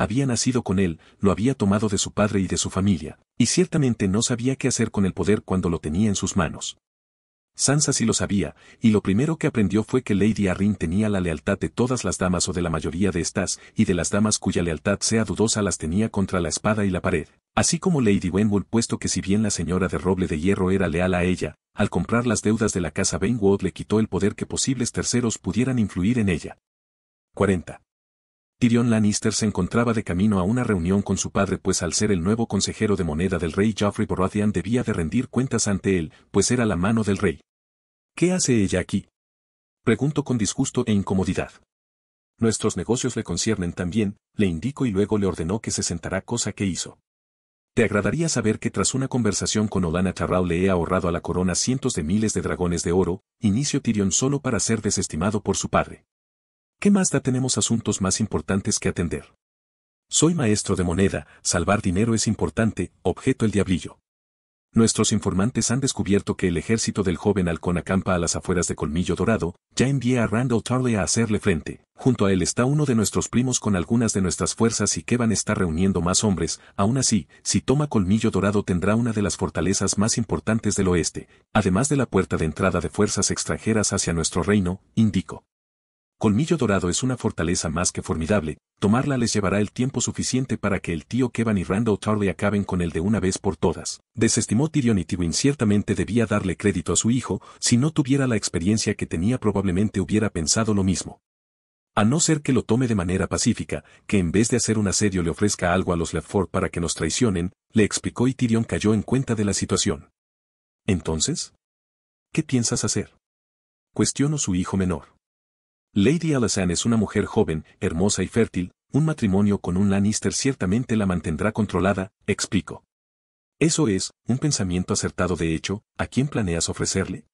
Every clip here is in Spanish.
había nacido con él, lo había tomado de su padre y de su familia, y ciertamente no sabía qué hacer con el poder cuando lo tenía en sus manos. Sansa sí lo sabía, y lo primero que aprendió fue que Lady Arryn tenía la lealtad de todas las damas o de la mayoría de estas, y de las damas cuya lealtad sea dudosa las tenía contra la espada y la pared, así como Lady Wenwood puesto que si bien la señora de roble de hierro era leal a ella, al comprar las deudas de la casa Bainwood le quitó el poder que posibles terceros pudieran influir en ella. 40. Tyrion Lannister se encontraba de camino a una reunión con su padre pues al ser el nuevo consejero de moneda del rey Joffrey Baratheon debía de rendir cuentas ante él, pues era la mano del rey. ¿Qué hace ella aquí? Pregunto con disgusto e incomodidad. Nuestros negocios le conciernen también, le indico y luego le ordenó que se sentara, cosa que hizo. Te agradaría saber que tras una conversación con Olana Charral le he ahorrado a la corona cientos de miles de dragones de oro, inicio Tyrion solo para ser desestimado por su padre. ¿Qué más da tenemos asuntos más importantes que atender? Soy maestro de moneda, salvar dinero es importante, objeto el diablillo. Nuestros informantes han descubierto que el ejército del joven halcón acampa a las afueras de Colmillo Dorado, ya envía a Randall Tarley a hacerle frente. Junto a él está uno de nuestros primos con algunas de nuestras fuerzas y que van a estar reuniendo más hombres, aún así, si toma Colmillo Dorado tendrá una de las fortalezas más importantes del oeste, además de la puerta de entrada de fuerzas extranjeras hacia nuestro reino, indico. Colmillo Dorado es una fortaleza más que formidable, tomarla les llevará el tiempo suficiente para que el tío Kevan y Randall Tarley acaben con él de una vez por todas. Desestimó Tyrion y Tywin ciertamente debía darle crédito a su hijo, si no tuviera la experiencia que tenía probablemente hubiera pensado lo mismo. A no ser que lo tome de manera pacífica, que en vez de hacer un asedio le ofrezca algo a los Lefort para que nos traicionen, le explicó y Tyrion cayó en cuenta de la situación. Entonces, ¿qué piensas hacer? Cuestionó su hijo menor. Lady Alassane es una mujer joven, hermosa y fértil, un matrimonio con un Lannister ciertamente la mantendrá controlada, explico. Eso es, un pensamiento acertado de hecho, ¿a quién planeas ofrecerle?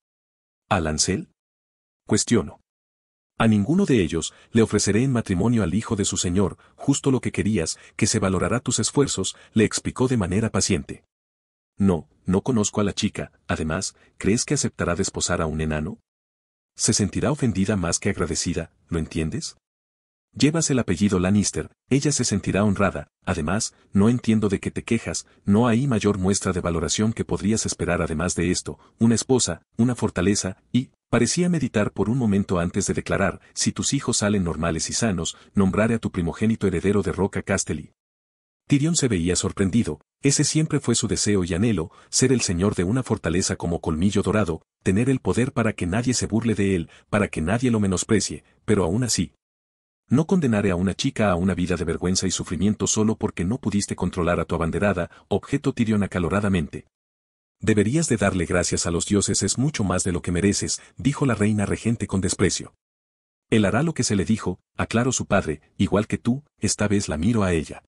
¿A Lancel? Cuestiono. A ninguno de ellos le ofreceré en matrimonio al hijo de su señor, justo lo que querías, que se valorará tus esfuerzos, le explicó de manera paciente. No, no conozco a la chica, además, ¿crees que aceptará desposar a un enano? se sentirá ofendida más que agradecida, ¿lo entiendes? Llevas el apellido Lannister, ella se sentirá honrada, además, no entiendo de qué te quejas, no hay mayor muestra de valoración que podrías esperar además de esto, una esposa, una fortaleza, y, parecía meditar por un momento antes de declarar, si tus hijos salen normales y sanos, nombraré a tu primogénito heredero de Roca Castelli, Tirión se veía sorprendido, ese siempre fue su deseo y anhelo, ser el señor de una fortaleza como Colmillo Dorado, tener el poder para que nadie se burle de él, para que nadie lo menosprecie, pero aún así. No condenaré a una chica a una vida de vergüenza y sufrimiento solo porque no pudiste controlar a tu abanderada, objeto Tirión acaloradamente. Deberías de darle gracias a los dioses es mucho más de lo que mereces, dijo la reina regente con desprecio. Él hará lo que se le dijo, aclaró su padre, igual que tú, esta vez la miro a ella.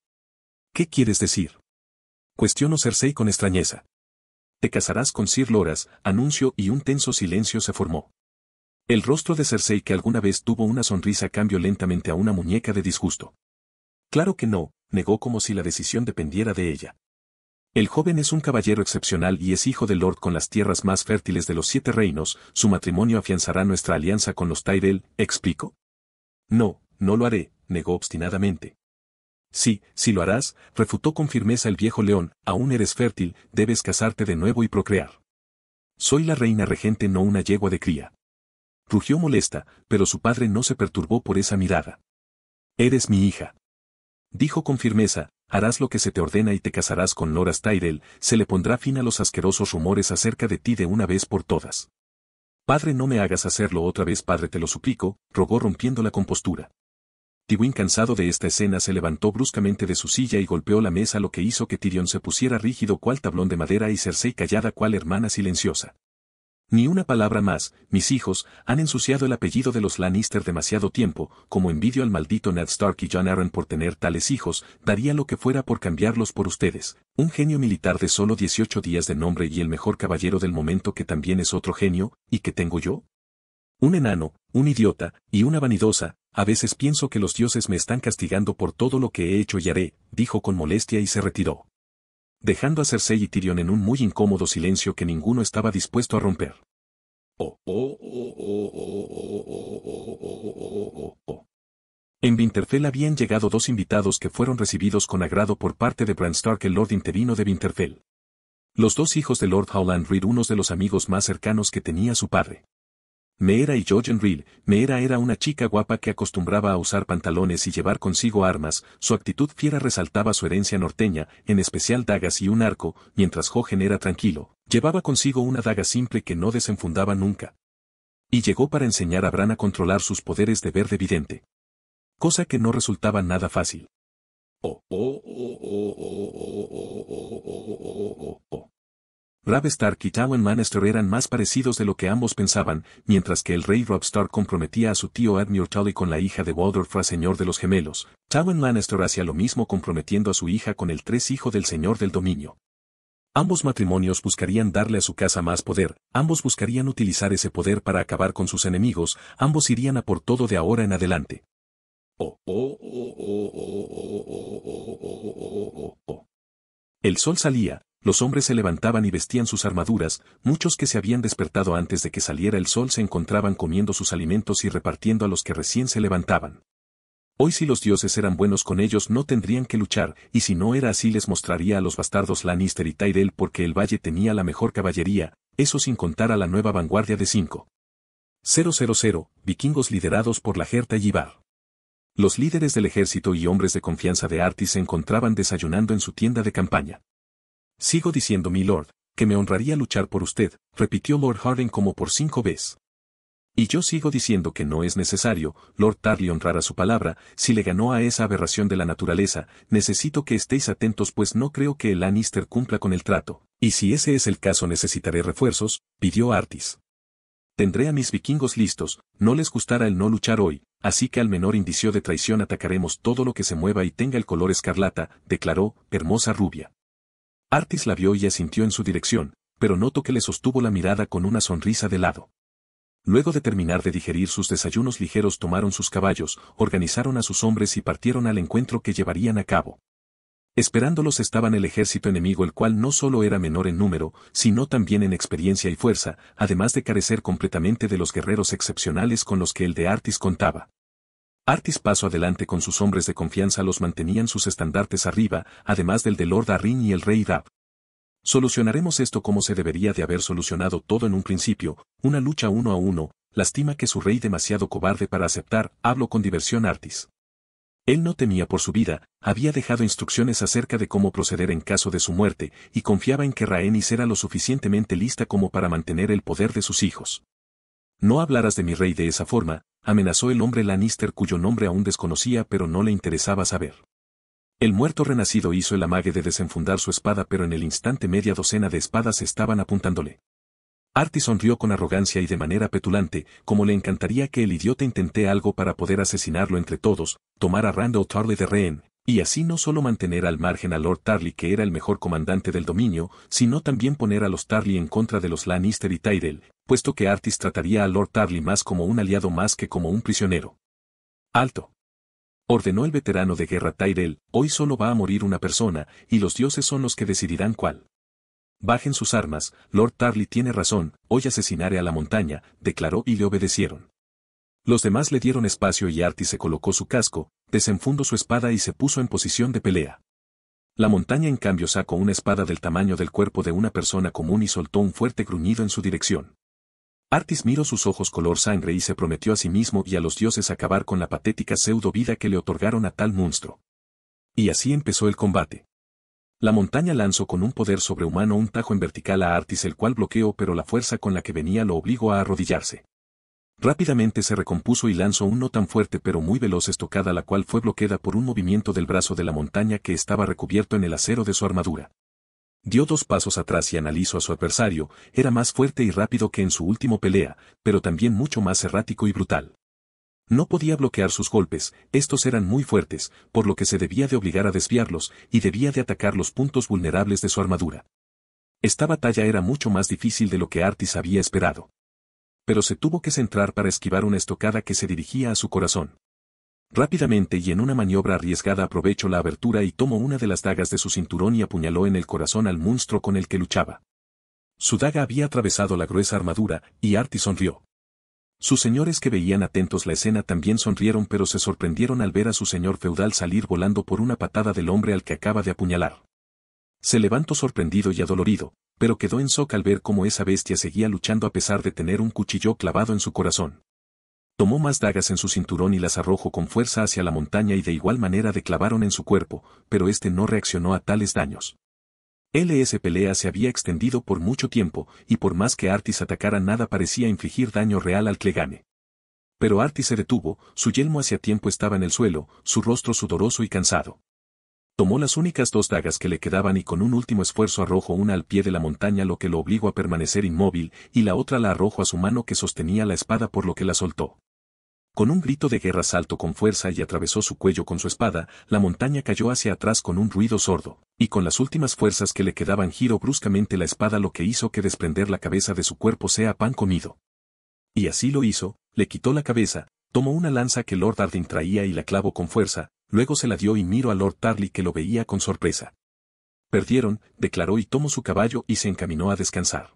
¿Qué quieres decir? Cuestionó Cersei con extrañeza. Te casarás con Sir Loras, Anuncio y un tenso silencio se formó. El rostro de Cersei que alguna vez tuvo una sonrisa cambió lentamente a una muñeca de disgusto. Claro que no, negó como si la decisión dependiera de ella. El joven es un caballero excepcional y es hijo del Lord con las tierras más fértiles de los siete reinos, su matrimonio afianzará nuestra alianza con los Tyrell, ¿Explico? No, no lo haré, negó obstinadamente. Sí, si lo harás, refutó con firmeza el viejo león, aún eres fértil, debes casarte de nuevo y procrear. Soy la reina regente, no una yegua de cría. Rugió molesta, pero su padre no se perturbó por esa mirada. Eres mi hija. Dijo con firmeza, harás lo que se te ordena y te casarás con Loras Tyrell, se le pondrá fin a los asquerosos rumores acerca de ti de una vez por todas. Padre no me hagas hacerlo otra vez, padre te lo suplico, rogó rompiendo la compostura. Tywin cansado de esta escena se levantó bruscamente de su silla y golpeó la mesa lo que hizo que Tyrion se pusiera rígido cual tablón de madera y Cersei callada cual hermana silenciosa. Ni una palabra más, mis hijos, han ensuciado el apellido de los Lannister demasiado tiempo, como envidio al maldito Ned Stark y John Aaron por tener tales hijos, daría lo que fuera por cambiarlos por ustedes. Un genio militar de solo 18 días de nombre y el mejor caballero del momento que también es otro genio, ¿y que tengo yo? Un enano, un idiota, y una vanidosa, a veces pienso que los dioses me están castigando por todo lo que he hecho y haré, dijo con molestia y se retiró. Dejando a Cersei y Tyrion en un muy incómodo silencio que ninguno estaba dispuesto a romper. En Winterfell habían llegado dos invitados que fueron recibidos con agrado por parte de Bran Stark, el Lord interino de Winterfell. Los dos hijos de Lord Howland Reed, unos de los amigos más cercanos que tenía su padre. Meera y Jojen Reel, Meera era una chica guapa que acostumbraba a usar pantalones y llevar consigo armas, su actitud fiera resaltaba su herencia norteña, en especial dagas y un arco, mientras Jojen era tranquilo, llevaba consigo una daga simple que no desenfundaba nunca. Y llegó para enseñar a Bran a controlar sus poderes de verde vidente. Cosa que no resultaba nada fácil. Stark y Tawen Lannister eran más parecidos de lo que ambos pensaban, mientras que el rey Robb Stark comprometía a su tío Admiral Tully con la hija de Waldorf señor de los gemelos, Tawen Lannister hacía lo mismo comprometiendo a su hija con el tres hijo del señor del dominio. Ambos matrimonios buscarían darle a su casa más poder, ambos buscarían utilizar ese poder para acabar con sus enemigos, ambos irían a por todo de ahora en adelante. El sol salía, los hombres se levantaban y vestían sus armaduras, muchos que se habían despertado antes de que saliera el sol se encontraban comiendo sus alimentos y repartiendo a los que recién se levantaban. Hoy si los dioses eran buenos con ellos no tendrían que luchar, y si no era así les mostraría a los bastardos Lannister y Tyrell porque el valle tenía la mejor caballería, eso sin contar a la nueva vanguardia de 5. 000, vikingos liderados por la Gerta y Ibar. Los líderes del ejército y hombres de confianza de Artis se encontraban desayunando en su tienda de campaña. Sigo diciendo mi lord, que me honraría luchar por usted, repitió Lord Harding como por cinco veces. Y yo sigo diciendo que no es necesario, Lord Tarly honrará su palabra, si le ganó a esa aberración de la naturaleza, necesito que estéis atentos pues no creo que el Lannister cumpla con el trato, y si ese es el caso necesitaré refuerzos, pidió Artis. Tendré a mis vikingos listos, no les gustará el no luchar hoy, así que al menor indicio de traición atacaremos todo lo que se mueva y tenga el color escarlata, declaró, hermosa rubia. Artis la vio y asintió en su dirección, pero notó que le sostuvo la mirada con una sonrisa de lado. Luego de terminar de digerir sus desayunos ligeros tomaron sus caballos, organizaron a sus hombres y partieron al encuentro que llevarían a cabo. Esperándolos estaban el ejército enemigo el cual no solo era menor en número, sino también en experiencia y fuerza, además de carecer completamente de los guerreros excepcionales con los que el de Artis contaba. Artis paso adelante con sus hombres de confianza los mantenían sus estandartes arriba, además del de Lord Arryn y el Rey Dab. Solucionaremos esto como se debería de haber solucionado todo en un principio, una lucha uno a uno, lastima que su rey demasiado cobarde para aceptar, hablo con diversión Artis. Él no temía por su vida, había dejado instrucciones acerca de cómo proceder en caso de su muerte, y confiaba en que Rhaenys era lo suficientemente lista como para mantener el poder de sus hijos. No hablarás de mi rey de esa forma, amenazó el hombre Lannister cuyo nombre aún desconocía pero no le interesaba saber. El muerto renacido hizo el amague de desenfundar su espada pero en el instante media docena de espadas estaban apuntándole. Artie sonrió con arrogancia y de manera petulante, como le encantaría que el idiota intente algo para poder asesinarlo entre todos, tomar a Randall Charlie de rehén, y así no solo mantener al margen a Lord Tarly que era el mejor comandante del dominio, sino también poner a los Tarly en contra de los Lannister y Tyrell, puesto que Artis trataría a Lord Tarly más como un aliado más que como un prisionero. Alto. Ordenó el veterano de guerra Tyrell, hoy solo va a morir una persona, y los dioses son los que decidirán cuál. Bajen sus armas, Lord Tarly tiene razón, hoy asesinaré a la montaña, declaró y le obedecieron. Los demás le dieron espacio y Artis se colocó su casco, desenfundó su espada y se puso en posición de pelea. La montaña en cambio sacó una espada del tamaño del cuerpo de una persona común y soltó un fuerte gruñido en su dirección. Artis miró sus ojos color sangre y se prometió a sí mismo y a los dioses acabar con la patética pseudo vida que le otorgaron a tal monstruo. Y así empezó el combate. La montaña lanzó con un poder sobrehumano un tajo en vertical a Artis el cual bloqueó pero la fuerza con la que venía lo obligó a arrodillarse. Rápidamente se recompuso y lanzó un no tan fuerte pero muy veloz estocada la cual fue bloqueada por un movimiento del brazo de la montaña que estaba recubierto en el acero de su armadura. Dio dos pasos atrás y analizó a su adversario, era más fuerte y rápido que en su último pelea, pero también mucho más errático y brutal. No podía bloquear sus golpes, estos eran muy fuertes, por lo que se debía de obligar a desviarlos, y debía de atacar los puntos vulnerables de su armadura. Esta batalla era mucho más difícil de lo que Artis había esperado pero se tuvo que centrar para esquivar una estocada que se dirigía a su corazón. Rápidamente y en una maniobra arriesgada aprovechó la abertura y tomó una de las dagas de su cinturón y apuñaló en el corazón al monstruo con el que luchaba. Su daga había atravesado la gruesa armadura, y Arti sonrió. Sus señores que veían atentos la escena también sonrieron pero se sorprendieron al ver a su señor feudal salir volando por una patada del hombre al que acaba de apuñalar. Se levantó sorprendido y adolorido, pero quedó en shock al ver cómo esa bestia seguía luchando a pesar de tener un cuchillo clavado en su corazón. Tomó más dagas en su cinturón y las arrojó con fuerza hacia la montaña y de igual manera declavaron en su cuerpo, pero este no reaccionó a tales daños. LS Pelea se había extendido por mucho tiempo, y por más que Artis atacara nada parecía infligir daño real al Clegane. Pero Artis se detuvo, su yelmo hacia tiempo estaba en el suelo, su rostro sudoroso y cansado. Tomó las únicas dos dagas que le quedaban y con un último esfuerzo arrojó una al pie de la montaña lo que lo obligó a permanecer inmóvil y la otra la arrojó a su mano que sostenía la espada por lo que la soltó. Con un grito de guerra saltó con fuerza y atravesó su cuello con su espada, la montaña cayó hacia atrás con un ruido sordo, y con las últimas fuerzas que le quedaban giró bruscamente la espada lo que hizo que desprender la cabeza de su cuerpo sea pan comido. Y así lo hizo, le quitó la cabeza, tomó una lanza que Lord Ardyn traía y la clavó con fuerza, Luego se la dio y miró a Lord Tarly que lo veía con sorpresa. Perdieron, declaró y tomó su caballo y se encaminó a descansar.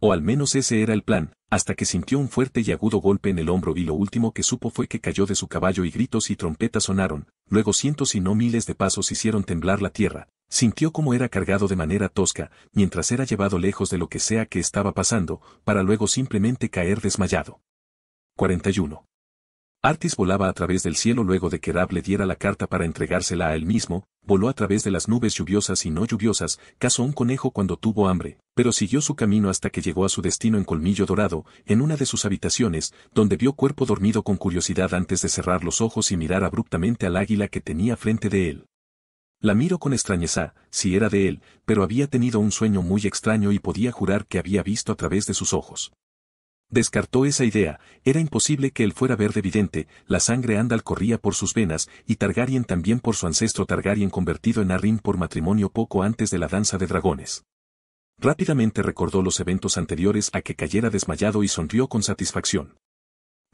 O al menos ese era el plan, hasta que sintió un fuerte y agudo golpe en el hombro y lo último que supo fue que cayó de su caballo y gritos y trompetas sonaron, luego cientos y no miles de pasos hicieron temblar la tierra, sintió como era cargado de manera tosca, mientras era llevado lejos de lo que sea que estaba pasando, para luego simplemente caer desmayado. 41. Artis volaba a través del cielo luego de que Rab le diera la carta para entregársela a él mismo, voló a través de las nubes lluviosas y no lluviosas, cazó un conejo cuando tuvo hambre, pero siguió su camino hasta que llegó a su destino en Colmillo Dorado, en una de sus habitaciones, donde vio cuerpo dormido con curiosidad antes de cerrar los ojos y mirar abruptamente al águila que tenía frente de él. La miró con extrañeza, si era de él, pero había tenido un sueño muy extraño y podía jurar que había visto a través de sus ojos. Descartó esa idea, era imposible que él fuera verde vidente, la sangre Andal corría por sus venas, y Targaryen también por su ancestro Targaryen convertido en Arryn por matrimonio poco antes de la danza de dragones. Rápidamente recordó los eventos anteriores a que cayera desmayado y sonrió con satisfacción.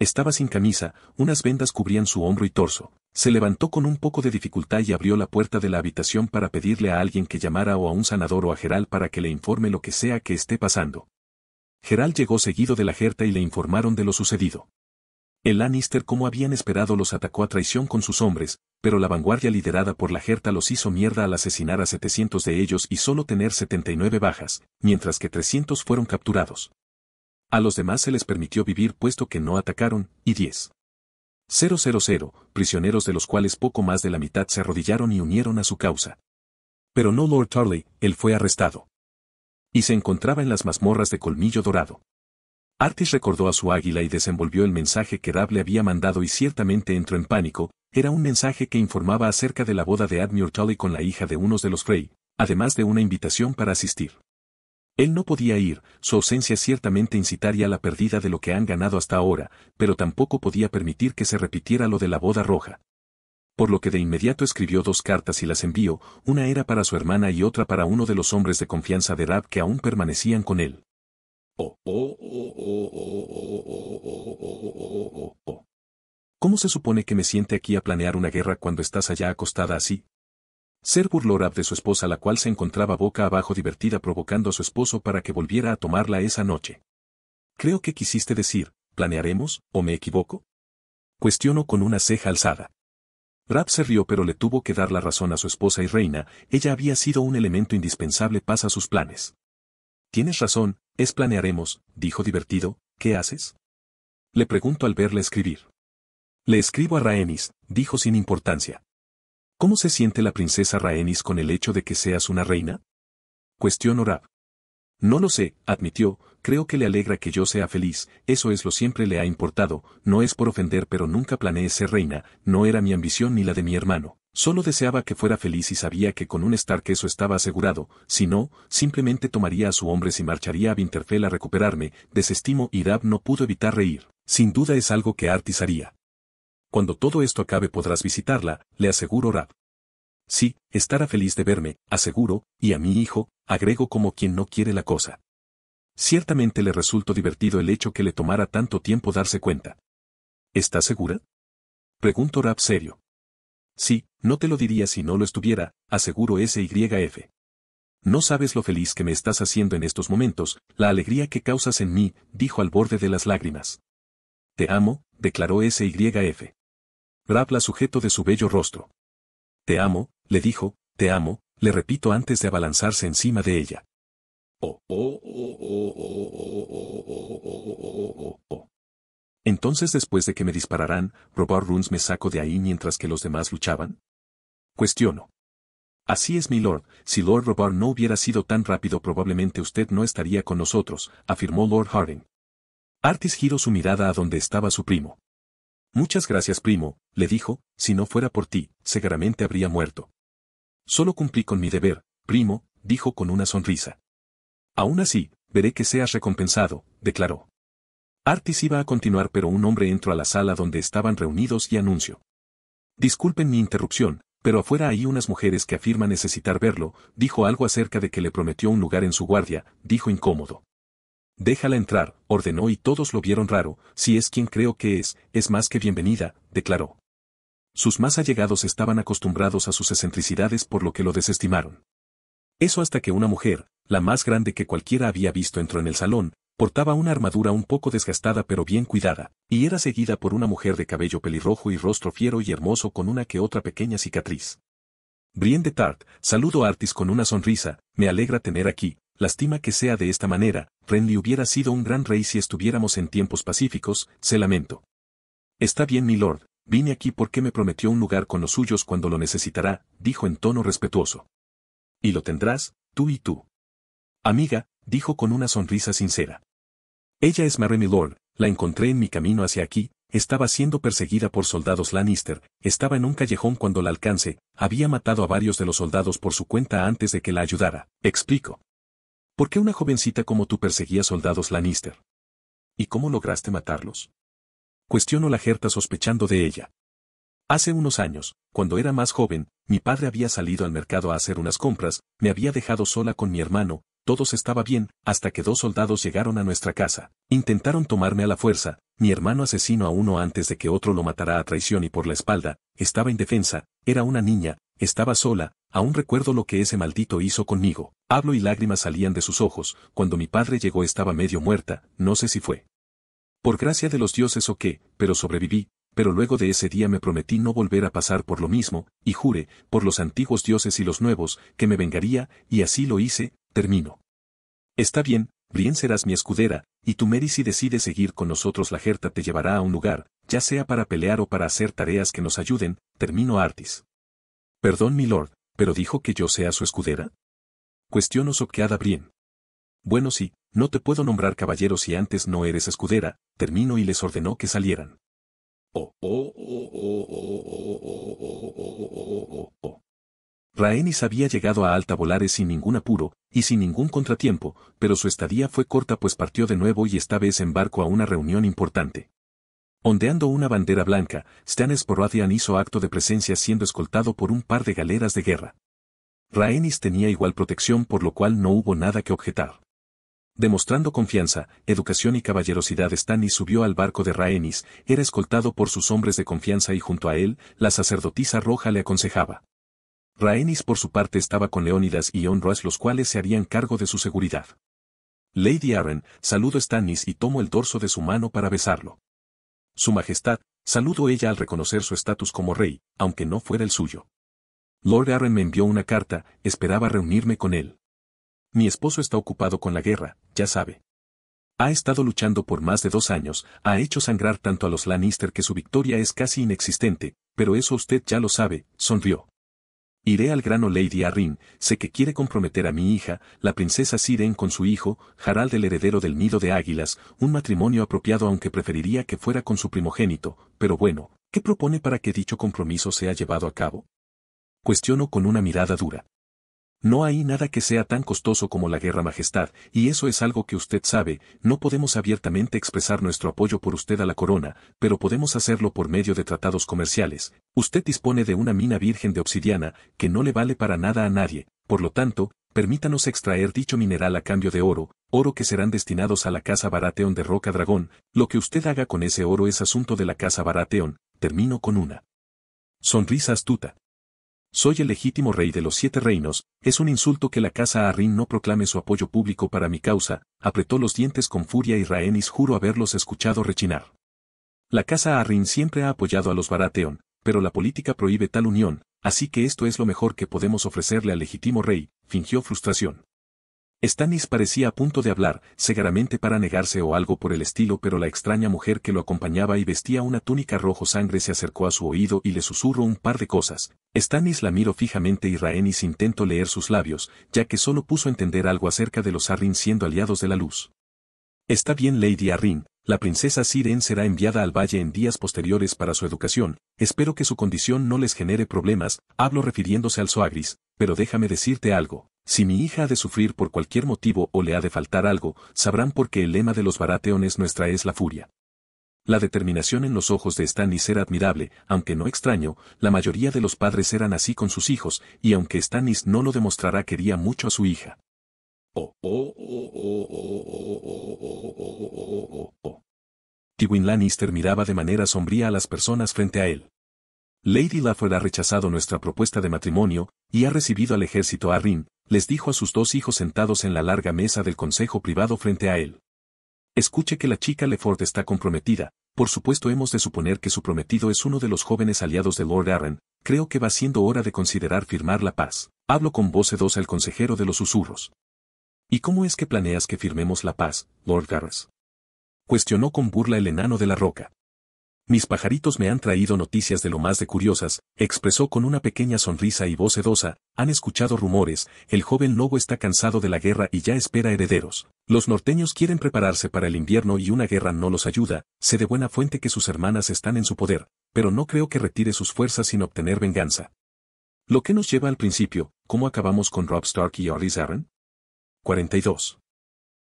Estaba sin camisa, unas vendas cubrían su hombro y torso. Se levantó con un poco de dificultad y abrió la puerta de la habitación para pedirle a alguien que llamara o a un sanador o a Geral para que le informe lo que sea que esté pasando. Gerald llegó seguido de la Jerta y le informaron de lo sucedido. El Lannister como habían esperado los atacó a traición con sus hombres, pero la vanguardia liderada por la Jerta los hizo mierda al asesinar a 700 de ellos y solo tener 79 bajas, mientras que 300 fueron capturados. A los demás se les permitió vivir puesto que no atacaron, y 10. 000, prisioneros de los cuales poco más de la mitad se arrodillaron y unieron a su causa. Pero no Lord Tarley, él fue arrestado y se encontraba en las mazmorras de Colmillo Dorado. Artis recordó a su águila y desenvolvió el mensaje que Rab le había mandado y ciertamente entró en pánico, era un mensaje que informaba acerca de la boda de Admiral Tully con la hija de unos de los Frey, además de una invitación para asistir. Él no podía ir, su ausencia ciertamente incitaría a la pérdida de lo que han ganado hasta ahora, pero tampoco podía permitir que se repitiera lo de la boda roja por lo que de inmediato escribió dos cartas y las envió, una era para su hermana y otra para uno de los hombres de confianza de Rab que aún permanecían con él. ¿Cómo se supone que me siente aquí a planear una guerra cuando estás allá acostada así? Ser burló Rab de su esposa la cual se encontraba boca abajo divertida provocando a su esposo para que volviera a tomarla esa noche. Creo que quisiste decir, ¿planearemos, o me equivoco? Cuestionó con una ceja alzada. Rab se rió pero le tuvo que dar la razón a su esposa y reina, ella había sido un elemento indispensable para sus planes. Tienes razón, es planearemos, dijo divertido, ¿qué haces? Le pregunto al verla escribir. Le escribo a Raenis, dijo sin importancia. ¿Cómo se siente la princesa Raenis con el hecho de que seas una reina? Cuestionó Rab. No lo sé, admitió, Creo que le alegra que yo sea feliz, eso es lo siempre le ha importado, no es por ofender pero nunca planeé ser reina, no era mi ambición ni la de mi hermano. Solo deseaba que fuera feliz y sabía que con un Stark eso estaba asegurado, si no, simplemente tomaría a su hombre y marcharía a Winterfell a recuperarme, desestimo y Rab no pudo evitar reír. Sin duda es algo que Artis haría. Cuando todo esto acabe podrás visitarla, le aseguro Rab. Sí, estará feliz de verme, aseguro, y a mi hijo, agrego como quien no quiere la cosa. Ciertamente le resultó divertido el hecho que le tomara tanto tiempo darse cuenta. ¿Estás segura? Preguntó Rap serio. Sí, no te lo diría si no lo estuviera, aseguró SYF. No sabes lo feliz que me estás haciendo en estos momentos, la alegría que causas en mí, dijo al borde de las lágrimas. Te amo, declaró SYF. Rap la sujeto de su bello rostro. Te amo, le dijo, te amo, le repito antes de abalanzarse encima de ella. Entonces después de que me dispararan, Robar Runes me saco de ahí mientras que los demás luchaban? Cuestiono. Así es, mi Lord, si Lord Robar no hubiera sido tan rápido probablemente usted no estaría con nosotros, afirmó Lord Harding. Artis giró su mirada a donde estaba su primo. Muchas gracias, primo, le dijo, si no fuera por ti, seguramente habría muerto. Solo cumplí con mi deber, primo, dijo con una sonrisa. Aún así, veré que seas recompensado, declaró. Artis iba a continuar pero un hombre entró a la sala donde estaban reunidos y anunció. Disculpen mi interrupción, pero afuera hay unas mujeres que afirman necesitar verlo, dijo algo acerca de que le prometió un lugar en su guardia, dijo incómodo. Déjala entrar, ordenó y todos lo vieron raro, si es quien creo que es, es más que bienvenida, declaró. Sus más allegados estaban acostumbrados a sus excentricidades por lo que lo desestimaron. Eso hasta que una mujer, la más grande que cualquiera había visto entró en el salón, portaba una armadura un poco desgastada pero bien cuidada, y era seguida por una mujer de cabello pelirrojo y rostro fiero y hermoso con una que otra pequeña cicatriz. «Brien de Tart, saludo a Artis con una sonrisa, me alegra tener aquí, lastima que sea de esta manera, Renly hubiera sido un gran rey si estuviéramos en tiempos pacíficos, se lamento. Está bien mi lord, vine aquí porque me prometió un lugar con los suyos cuando lo necesitará, dijo en tono respetuoso. Y lo tendrás, tú y tú. Amiga, dijo con una sonrisa sincera. Ella es Mary Milord, la encontré en mi camino hacia aquí, estaba siendo perseguida por soldados Lannister, estaba en un callejón cuando la alcance, había matado a varios de los soldados por su cuenta antes de que la ayudara, explico. ¿Por qué una jovencita como tú perseguía soldados Lannister? ¿Y cómo lograste matarlos? Cuestionó la jerta sospechando de ella. Hace unos años, cuando era más joven, mi padre había salido al mercado a hacer unas compras, me había dejado sola con mi hermano, todos estaba bien, hasta que dos soldados llegaron a nuestra casa. Intentaron tomarme a la fuerza, mi hermano asesinó a uno antes de que otro lo matara a traición y por la espalda, estaba indefensa, era una niña, estaba sola, aún recuerdo lo que ese maldito hizo conmigo. Hablo y lágrimas salían de sus ojos, cuando mi padre llegó estaba medio muerta, no sé si fue. Por gracia de los dioses o qué, pero sobreviví, pero luego de ese día me prometí no volver a pasar por lo mismo, y jure, por los antiguos dioses y los nuevos, que me vengaría, y así lo hice, termino. Está bien, Brien serás mi escudera, y tu meri si decide seguir con nosotros la jerta te llevará a un lugar, ya sea para pelear o para hacer tareas que nos ayuden, termino Artis. Perdón mi lord, pero dijo que yo sea su escudera. Cuestiono soqueada Brien. Bueno sí, no te puedo nombrar caballero si antes no eres escudera, termino y les ordenó que salieran. Raenis había llegado a Alta Volares sin ningún apuro y sin ningún contratiempo, pero su estadía fue corta pues partió de nuevo y esta vez en barco a una reunión importante. Ondeando una bandera blanca, Stannis Porradian hizo acto de presencia siendo escoltado por un par de galeras de guerra. Raenis tenía igual protección por lo cual no hubo nada que objetar. Demostrando confianza, educación y caballerosidad Stannis subió al barco de Rhaenys, era escoltado por sus hombres de confianza y junto a él, la sacerdotisa roja le aconsejaba. Rhaenys por su parte estaba con Leónidas y Onroas los cuales se harían cargo de su seguridad. Lady Arryn, saludo Stannis y tomo el dorso de su mano para besarlo. Su Majestad, saludo ella al reconocer su estatus como rey, aunque no fuera el suyo. Lord Arryn me envió una carta, esperaba reunirme con él. Mi esposo está ocupado con la guerra, ya sabe. Ha estado luchando por más de dos años, ha hecho sangrar tanto a los Lannister que su victoria es casi inexistente, pero eso usted ya lo sabe, sonrió. Iré al grano Lady Arryn, sé que quiere comprometer a mi hija, la princesa Siren con su hijo, Harald el heredero del nido de águilas, un matrimonio apropiado aunque preferiría que fuera con su primogénito, pero bueno, ¿qué propone para que dicho compromiso sea llevado a cabo? Cuestionó con una mirada dura. No hay nada que sea tan costoso como la guerra majestad, y eso es algo que usted sabe, no podemos abiertamente expresar nuestro apoyo por usted a la corona, pero podemos hacerlo por medio de tratados comerciales. Usted dispone de una mina virgen de obsidiana, que no le vale para nada a nadie, por lo tanto, permítanos extraer dicho mineral a cambio de oro, oro que serán destinados a la Casa barateón de Roca Dragón, lo que usted haga con ese oro es asunto de la Casa barateón, termino con una sonrisa astuta. Soy el legítimo rey de los siete reinos, es un insulto que la casa Arrin no proclame su apoyo público para mi causa, apretó los dientes con furia y Raenis juro haberlos escuchado rechinar. La casa Arrin siempre ha apoyado a los Baratheon, pero la política prohíbe tal unión, así que esto es lo mejor que podemos ofrecerle al legítimo rey, fingió frustración. Stannis parecía a punto de hablar, seguramente para negarse o algo por el estilo, pero la extraña mujer que lo acompañaba y vestía una túnica rojo sangre se acercó a su oído y le susurró un par de cosas. Stannis la miró fijamente y Rhaenys intentó leer sus labios, ya que solo puso a entender algo acerca de los Arryn siendo aliados de la luz. Está bien Lady Arryn, la princesa Siren será enviada al valle en días posteriores para su educación, espero que su condición no les genere problemas, hablo refiriéndose al Soagris, pero déjame decirte algo. Si mi hija ha de sufrir por cualquier motivo o le ha de faltar algo, sabrán por qué el lema de los barateones nuestra es la furia. La determinación en los ojos de Stannis era admirable, aunque no extraño, la mayoría de los padres eran así con sus hijos, y aunque Stannis no lo demostrará quería mucho a su hija. Oh, Lannister miraba de manera sombría a las personas frente a él. Lady Lafford ha rechazado nuestra propuesta de matrimonio, y ha recibido al ejército a les dijo a sus dos hijos sentados en la larga mesa del consejo privado frente a él. Escuche que la chica Lefort está comprometida, por supuesto hemos de suponer que su prometido es uno de los jóvenes aliados de Lord Arran, creo que va siendo hora de considerar firmar la paz. Hablo con voz sedosa el consejero de los susurros. ¿Y cómo es que planeas que firmemos la paz, Lord Garras? Cuestionó con burla el enano de la roca. Mis pajaritos me han traído noticias de lo más de curiosas, expresó con una pequeña sonrisa y voz sedosa, han escuchado rumores, el joven lobo está cansado de la guerra y ya espera herederos. Los norteños quieren prepararse para el invierno y una guerra no los ayuda, sé de buena fuente que sus hermanas están en su poder, pero no creo que retire sus fuerzas sin obtener venganza. Lo que nos lleva al principio, ¿cómo acabamos con Rob Stark y Oris Aaron? 42.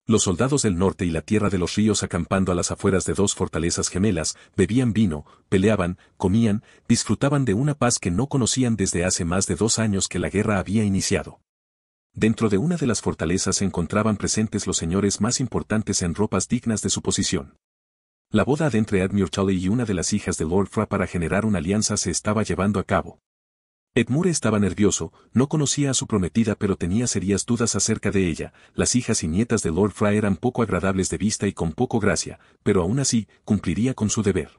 Los soldados del norte y la tierra de los ríos acampando a las afueras de dos fortalezas gemelas, bebían vino, peleaban, comían, disfrutaban de una paz que no conocían desde hace más de dos años que la guerra había iniciado. Dentro de una de las fortalezas se encontraban presentes los señores más importantes en ropas dignas de su posición. La boda de entre Admiral Tully y una de las hijas de Lord Fra para generar una alianza se estaba llevando a cabo. Edmure estaba nervioso, no conocía a su prometida pero tenía serias dudas acerca de ella, las hijas y nietas de Lord Fry eran poco agradables de vista y con poco gracia, pero aún así, cumpliría con su deber.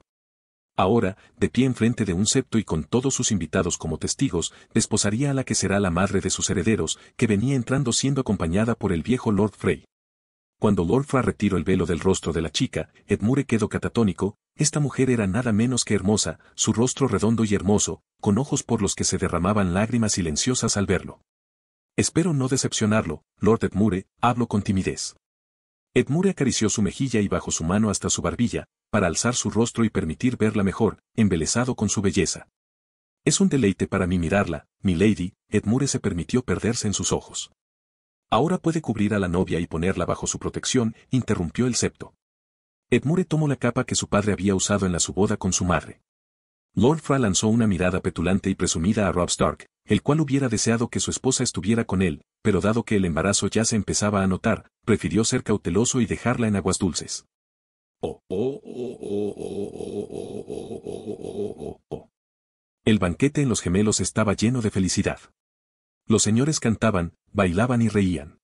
Ahora, de pie enfrente de un septo y con todos sus invitados como testigos, desposaría a la que será la madre de sus herederos, que venía entrando siendo acompañada por el viejo Lord Frey. Cuando Lord retiró el velo del rostro de la chica, Edmure quedó catatónico, esta mujer era nada menos que hermosa, su rostro redondo y hermoso, con ojos por los que se derramaban lágrimas silenciosas al verlo. Espero no decepcionarlo, Lord Edmure, hablo con timidez. Edmure acarició su mejilla y bajó su mano hasta su barbilla, para alzar su rostro y permitir verla mejor, embelesado con su belleza. Es un deleite para mí mirarla, mi lady, Edmure se permitió perderse en sus ojos. Ahora puede cubrir a la novia y ponerla bajo su protección, interrumpió el septo. Edmure tomó la capa que su padre había usado en la su boda con su madre. Lord Fra lanzó una mirada petulante y presumida a Rob Stark, el cual hubiera deseado que su esposa estuviera con él, pero dado que el embarazo ya se empezaba a notar, prefirió ser cauteloso y dejarla en aguas dulces. El banquete en los gemelos estaba lleno de felicidad. Los señores cantaban, bailaban y reían.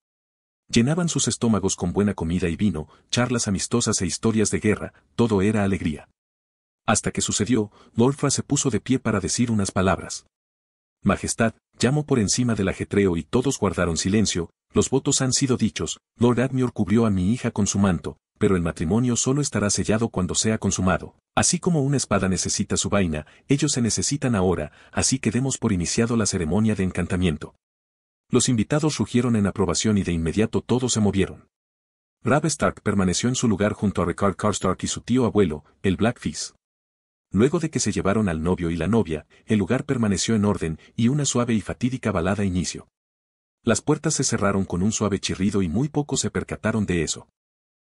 Llenaban sus estómagos con buena comida y vino, charlas amistosas e historias de guerra, todo era alegría. Hasta que sucedió, Fra se puso de pie para decir unas palabras. Majestad, llamó por encima del ajetreo y todos guardaron silencio, los votos han sido dichos, Lord Admiral cubrió a mi hija con su manto, pero el matrimonio solo estará sellado cuando sea consumado. Así como una espada necesita su vaina, ellos se necesitan ahora, así que demos por iniciado la ceremonia de encantamiento. Los invitados rugieron en aprobación y de inmediato todos se movieron. Rab Stark permaneció en su lugar junto a Ricard Karstark y su tío abuelo, el blackfish Luego de que se llevaron al novio y la novia, el lugar permaneció en orden y una suave y fatídica balada inició. Las puertas se cerraron con un suave chirrido y muy pocos se percataron de eso.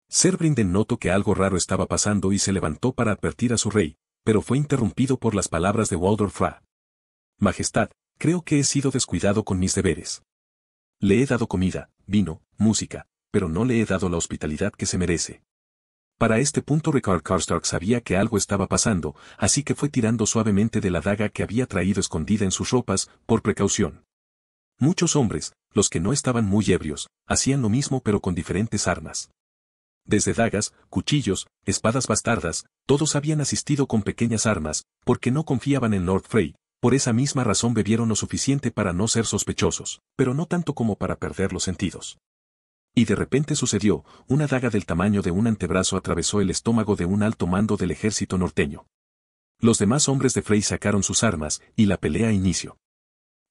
Serbrinden notó que algo raro estaba pasando y se levantó para advertir a su rey, pero fue interrumpido por las palabras de Waldorf Ra. Majestad, creo que he sido descuidado con mis deberes. Le he dado comida, vino, música, pero no le he dado la hospitalidad que se merece. Para este punto Ricard Karstark sabía que algo estaba pasando, así que fue tirando suavemente de la daga que había traído escondida en sus ropas, por precaución. Muchos hombres, los que no estaban muy ebrios, hacían lo mismo pero con diferentes armas. Desde dagas, cuchillos, espadas bastardas, todos habían asistido con pequeñas armas, porque no confiaban en Lord Frey, por esa misma razón bebieron lo suficiente para no ser sospechosos, pero no tanto como para perder los sentidos. Y de repente sucedió, una daga del tamaño de un antebrazo atravesó el estómago de un alto mando del ejército norteño. Los demás hombres de Frey sacaron sus armas, y la pelea inició.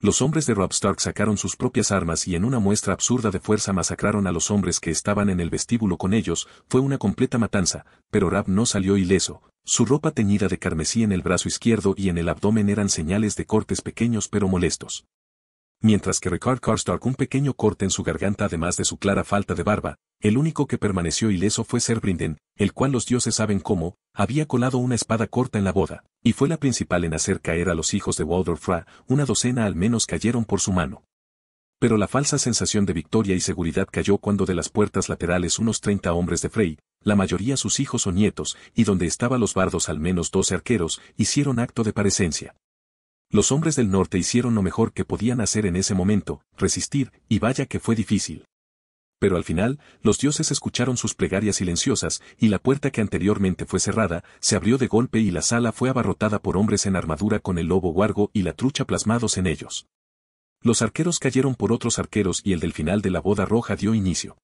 Los hombres de Rob Stark sacaron sus propias armas y en una muestra absurda de fuerza masacraron a los hombres que estaban en el vestíbulo con ellos, fue una completa matanza, pero Rab no salió ileso, su ropa teñida de carmesí en el brazo izquierdo y en el abdomen eran señales de cortes pequeños pero molestos mientras que Ricard Carstark un pequeño corte en su garganta además de su clara falta de barba, el único que permaneció ileso fue Ser Brinden, el cual los dioses saben cómo, había colado una espada corta en la boda, y fue la principal en hacer caer a los hijos de Waldorf una docena al menos cayeron por su mano. Pero la falsa sensación de victoria y seguridad cayó cuando de las puertas laterales unos treinta hombres de Frey, la mayoría sus hijos o nietos, y donde estaban los bardos al menos dos arqueros, hicieron acto de parecencia. Los hombres del norte hicieron lo mejor que podían hacer en ese momento, resistir, y vaya que fue difícil. Pero al final, los dioses escucharon sus plegarias silenciosas, y la puerta que anteriormente fue cerrada, se abrió de golpe y la sala fue abarrotada por hombres en armadura con el lobo guargo y la trucha plasmados en ellos. Los arqueros cayeron por otros arqueros y el del final de la boda roja dio inicio.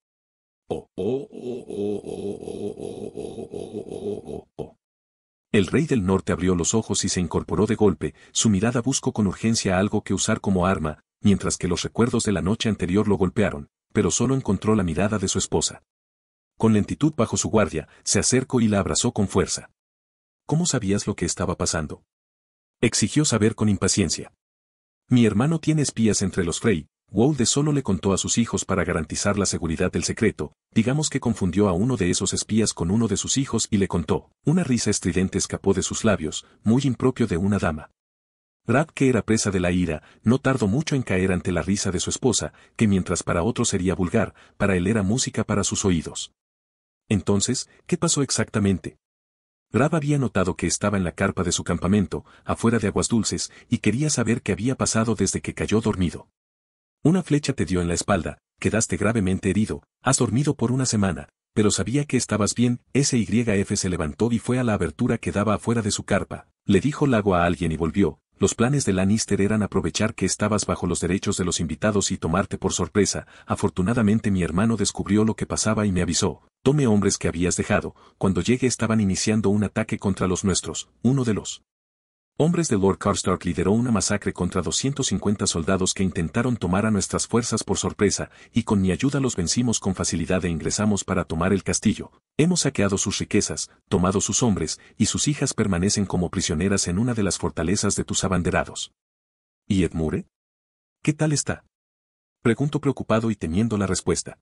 El rey del norte abrió los ojos y se incorporó de golpe, su mirada buscó con urgencia algo que usar como arma, mientras que los recuerdos de la noche anterior lo golpearon, pero solo encontró la mirada de su esposa. Con lentitud bajo su guardia, se acercó y la abrazó con fuerza. ¿Cómo sabías lo que estaba pasando? Exigió saber con impaciencia. Mi hermano tiene espías entre los Frey, Wolde solo le contó a sus hijos para garantizar la seguridad del secreto, digamos que confundió a uno de esos espías con uno de sus hijos y le contó. Una risa estridente escapó de sus labios, muy impropio de una dama. Rab, que era presa de la ira, no tardó mucho en caer ante la risa de su esposa, que mientras para otro sería vulgar, para él era música para sus oídos. Entonces, ¿qué pasó exactamente? Rab había notado que estaba en la carpa de su campamento, afuera de Aguas Dulces, y quería saber qué había pasado desde que cayó dormido. Una flecha te dio en la espalda, quedaste gravemente herido, has dormido por una semana, pero sabía que estabas bien, SYF se levantó y fue a la abertura que daba afuera de su carpa, le dijo Lago a alguien y volvió, los planes de Lannister eran aprovechar que estabas bajo los derechos de los invitados y tomarte por sorpresa, afortunadamente mi hermano descubrió lo que pasaba y me avisó, tome hombres que habías dejado, cuando llegué estaban iniciando un ataque contra los nuestros, uno de los Hombres de Lord Karstark lideró una masacre contra 250 soldados que intentaron tomar a nuestras fuerzas por sorpresa, y con mi ayuda los vencimos con facilidad e ingresamos para tomar el castillo. Hemos saqueado sus riquezas, tomado sus hombres, y sus hijas permanecen como prisioneras en una de las fortalezas de tus abanderados. ¿Y Edmure? ¿Qué tal está? Pregunto preocupado y temiendo la respuesta.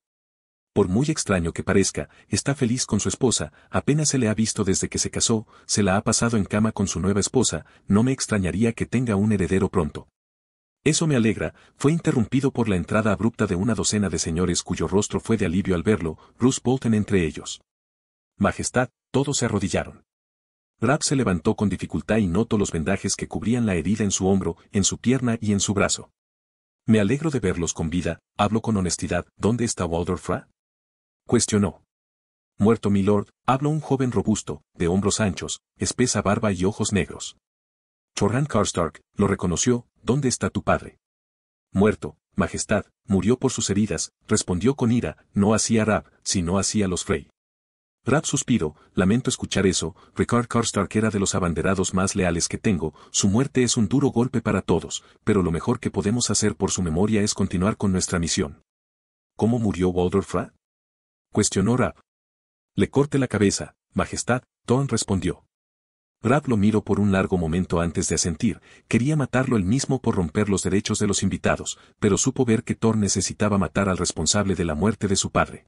Por muy extraño que parezca, está feliz con su esposa, apenas se le ha visto desde que se casó, se la ha pasado en cama con su nueva esposa, no me extrañaría que tenga un heredero pronto. Eso me alegra, fue interrumpido por la entrada abrupta de una docena de señores cuyo rostro fue de alivio al verlo, Bruce Bolton entre ellos. Majestad, todos se arrodillaron. Rapp se levantó con dificultad y notó los vendajes que cubrían la herida en su hombro, en su pierna y en su brazo. Me alegro de verlos con vida, hablo con honestidad, ¿dónde está Cuestionó. Muerto mi lord, habló un joven robusto, de hombros anchos, espesa barba y ojos negros. Chorran Karstark, lo reconoció, ¿dónde está tu padre? Muerto, Majestad, murió por sus heridas, respondió con ira, no hacía Rab, sino hacía los Frey. Rab suspiró, lamento escuchar eso, Ricard Karstark era de los abanderados más leales que tengo, su muerte es un duro golpe para todos, pero lo mejor que podemos hacer por su memoria es continuar con nuestra misión. ¿Cómo murió Waldorf? Cuestionó Le corte la cabeza, Majestad, ton respondió. Rab lo miró por un largo momento antes de asentir, quería matarlo él mismo por romper los derechos de los invitados, pero supo ver que Thor necesitaba matar al responsable de la muerte de su padre.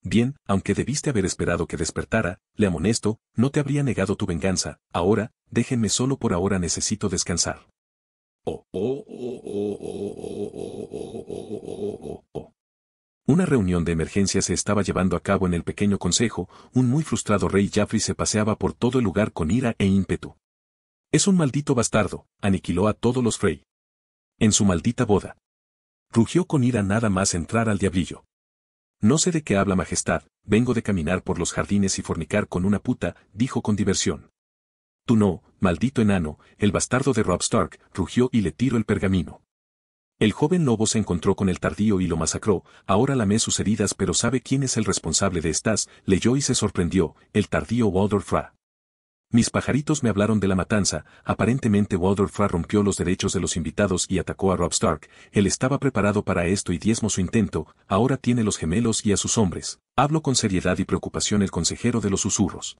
Bien, aunque debiste haber esperado que despertara, le amonesto, no te habría negado tu venganza, ahora, déjenme solo por ahora necesito descansar. Una reunión de emergencia se estaba llevando a cabo en el pequeño consejo, un muy frustrado rey Jaffrey se paseaba por todo el lugar con ira e ímpetu. Es un maldito bastardo, aniquiló a todos los Frey. En su maldita boda. Rugió con ira nada más entrar al diablillo. No sé de qué habla majestad, vengo de caminar por los jardines y fornicar con una puta, dijo con diversión. Tú no, maldito enano, el bastardo de Rob Stark, rugió y le tiró el pergamino. El joven lobo se encontró con el tardío y lo masacró, ahora lamé sus heridas pero sabe quién es el responsable de estas, leyó y se sorprendió, el tardío Waldorf Mis pajaritos me hablaron de la matanza, aparentemente Waldorf rompió los derechos de los invitados y atacó a Rob Stark, él estaba preparado para esto y diezmo su intento, ahora tiene los gemelos y a sus hombres. Hablo con seriedad y preocupación el consejero de los susurros.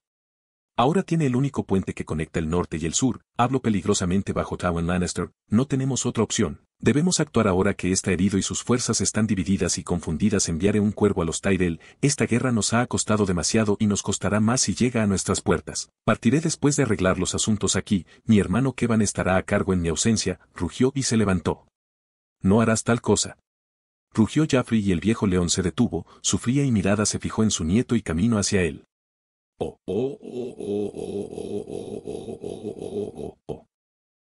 Ahora tiene el único puente que conecta el norte y el sur, hablo peligrosamente bajo Tawen Lannister, no tenemos otra opción. Debemos actuar ahora que está herido y sus fuerzas están divididas y confundidas enviaré un cuervo a los Tyrell, esta guerra nos ha costado demasiado y nos costará más si llega a nuestras puertas. Partiré después de arreglar los asuntos aquí, mi hermano Kevan estará a cargo en mi ausencia, rugió y se levantó. No harás tal cosa. Rugió Jaffrey y el viejo león se detuvo, su fría y mirada se fijó en su nieto y camino hacia él.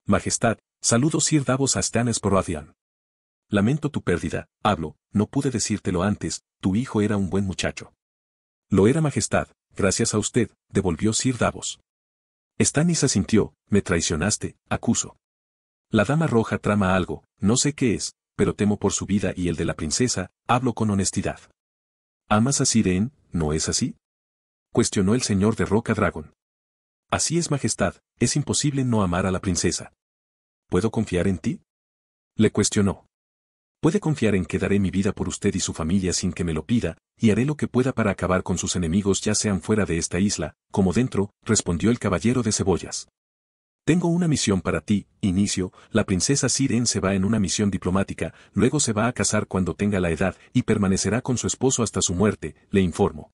Majestad, saludo Sir Davos por Proadian. Lamento tu pérdida, hablo, no pude decírtelo antes, tu hijo era un buen muchacho. Lo era Majestad, gracias a usted, devolvió Sir Davos. Stanis asintió, me traicionaste, acuso. La dama roja trama algo, no sé qué es, pero temo por su vida y el de la princesa, hablo con honestidad. ¿Amas a Sirén, no es así? cuestionó el señor de Roca Dragon. Así es, Majestad, es imposible no amar a la princesa. ¿Puedo confiar en ti? Le cuestionó. Puede confiar en que daré mi vida por usted y su familia sin que me lo pida, y haré lo que pueda para acabar con sus enemigos ya sean fuera de esta isla, como dentro, respondió el caballero de cebollas. Tengo una misión para ti, inicio, la princesa Siren se va en una misión diplomática, luego se va a casar cuando tenga la edad y permanecerá con su esposo hasta su muerte, le informo.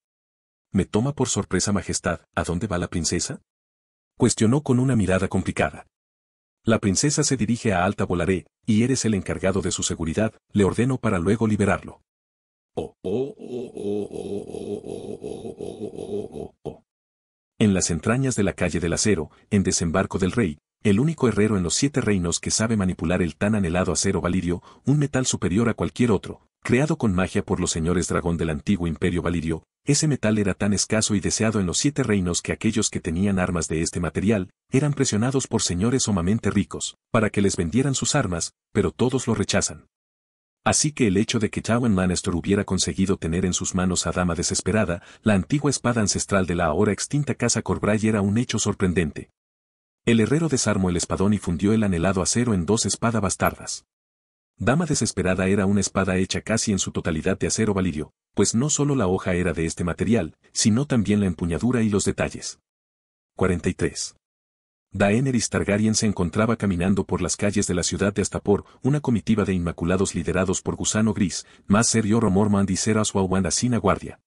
Me toma por sorpresa Majestad, ¿a dónde va la princesa? Cuestionó con una mirada complicada. La princesa se dirige a Alta Volaré, y eres el encargado de su seguridad, le ordeno para luego liberarlo. En las entrañas de la calle del acero, en desembarco del rey, el único herrero en los siete reinos que sabe manipular el tan anhelado acero valirio, un metal superior a cualquier otro, creado con magia por los señores dragón del antiguo imperio valirio, ese metal era tan escaso y deseado en los siete reinos que aquellos que tenían armas de este material, eran presionados por señores sumamente ricos, para que les vendieran sus armas, pero todos lo rechazan. Así que el hecho de que Jawen Lannister hubiera conseguido tener en sus manos a Dama Desesperada, la antigua espada ancestral de la ahora extinta casa Corbray era un hecho sorprendente. El herrero desarmó el espadón y fundió el anhelado acero en dos espadas bastardas. Dama Desesperada era una espada hecha casi en su totalidad de acero valirio, pues no solo la hoja era de este material, sino también la empuñadura y los detalles. 43. Daenerys Targaryen se encontraba caminando por las calles de la ciudad de Astapor, una comitiva de inmaculados liderados por Gusano Gris, más serio y Mandicera su sin guardia.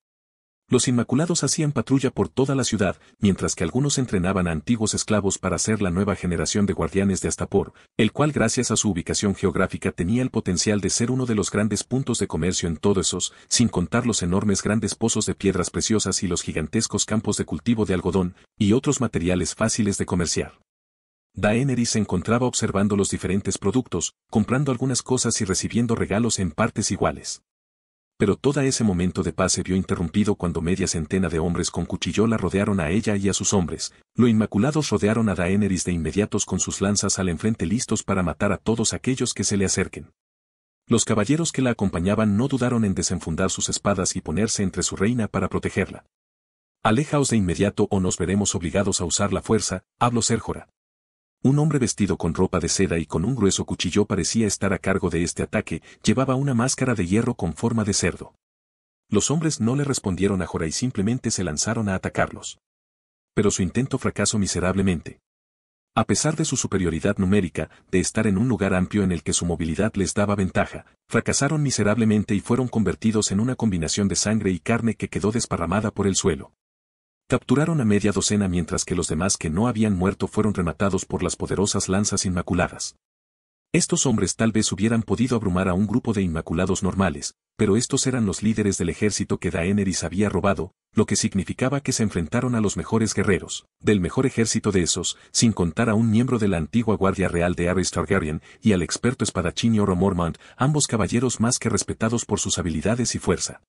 Los Inmaculados hacían patrulla por toda la ciudad, mientras que algunos entrenaban a antiguos esclavos para ser la nueva generación de guardianes de Astapor, el cual gracias a su ubicación geográfica tenía el potencial de ser uno de los grandes puntos de comercio en todo esos, sin contar los enormes grandes pozos de piedras preciosas y los gigantescos campos de cultivo de algodón, y otros materiales fáciles de comerciar. Daenerys se encontraba observando los diferentes productos, comprando algunas cosas y recibiendo regalos en partes iguales pero todo ese momento de paz se vio interrumpido cuando media centena de hombres con cuchillola rodearon a ella y a sus hombres. lo inmaculados rodearon a Daenerys de inmediatos con sus lanzas al enfrente listos para matar a todos aquellos que se le acerquen. Los caballeros que la acompañaban no dudaron en desenfundar sus espadas y ponerse entre su reina para protegerla. Alejaos de inmediato o nos veremos obligados a usar la fuerza, habló Sérjora. Un hombre vestido con ropa de seda y con un grueso cuchillo parecía estar a cargo de este ataque, llevaba una máscara de hierro con forma de cerdo. Los hombres no le respondieron a y simplemente se lanzaron a atacarlos. Pero su intento fracasó miserablemente. A pesar de su superioridad numérica, de estar en un lugar amplio en el que su movilidad les daba ventaja, fracasaron miserablemente y fueron convertidos en una combinación de sangre y carne que quedó desparramada por el suelo. Capturaron a media docena mientras que los demás que no habían muerto fueron rematados por las poderosas lanzas inmaculadas. Estos hombres tal vez hubieran podido abrumar a un grupo de inmaculados normales, pero estos eran los líderes del ejército que Daenerys había robado, lo que significaba que se enfrentaron a los mejores guerreros, del mejor ejército de esos, sin contar a un miembro de la antigua Guardia Real de Ares Targaryen y al experto espadachín Romormont, Mormont, ambos caballeros más que respetados por sus habilidades y fuerza.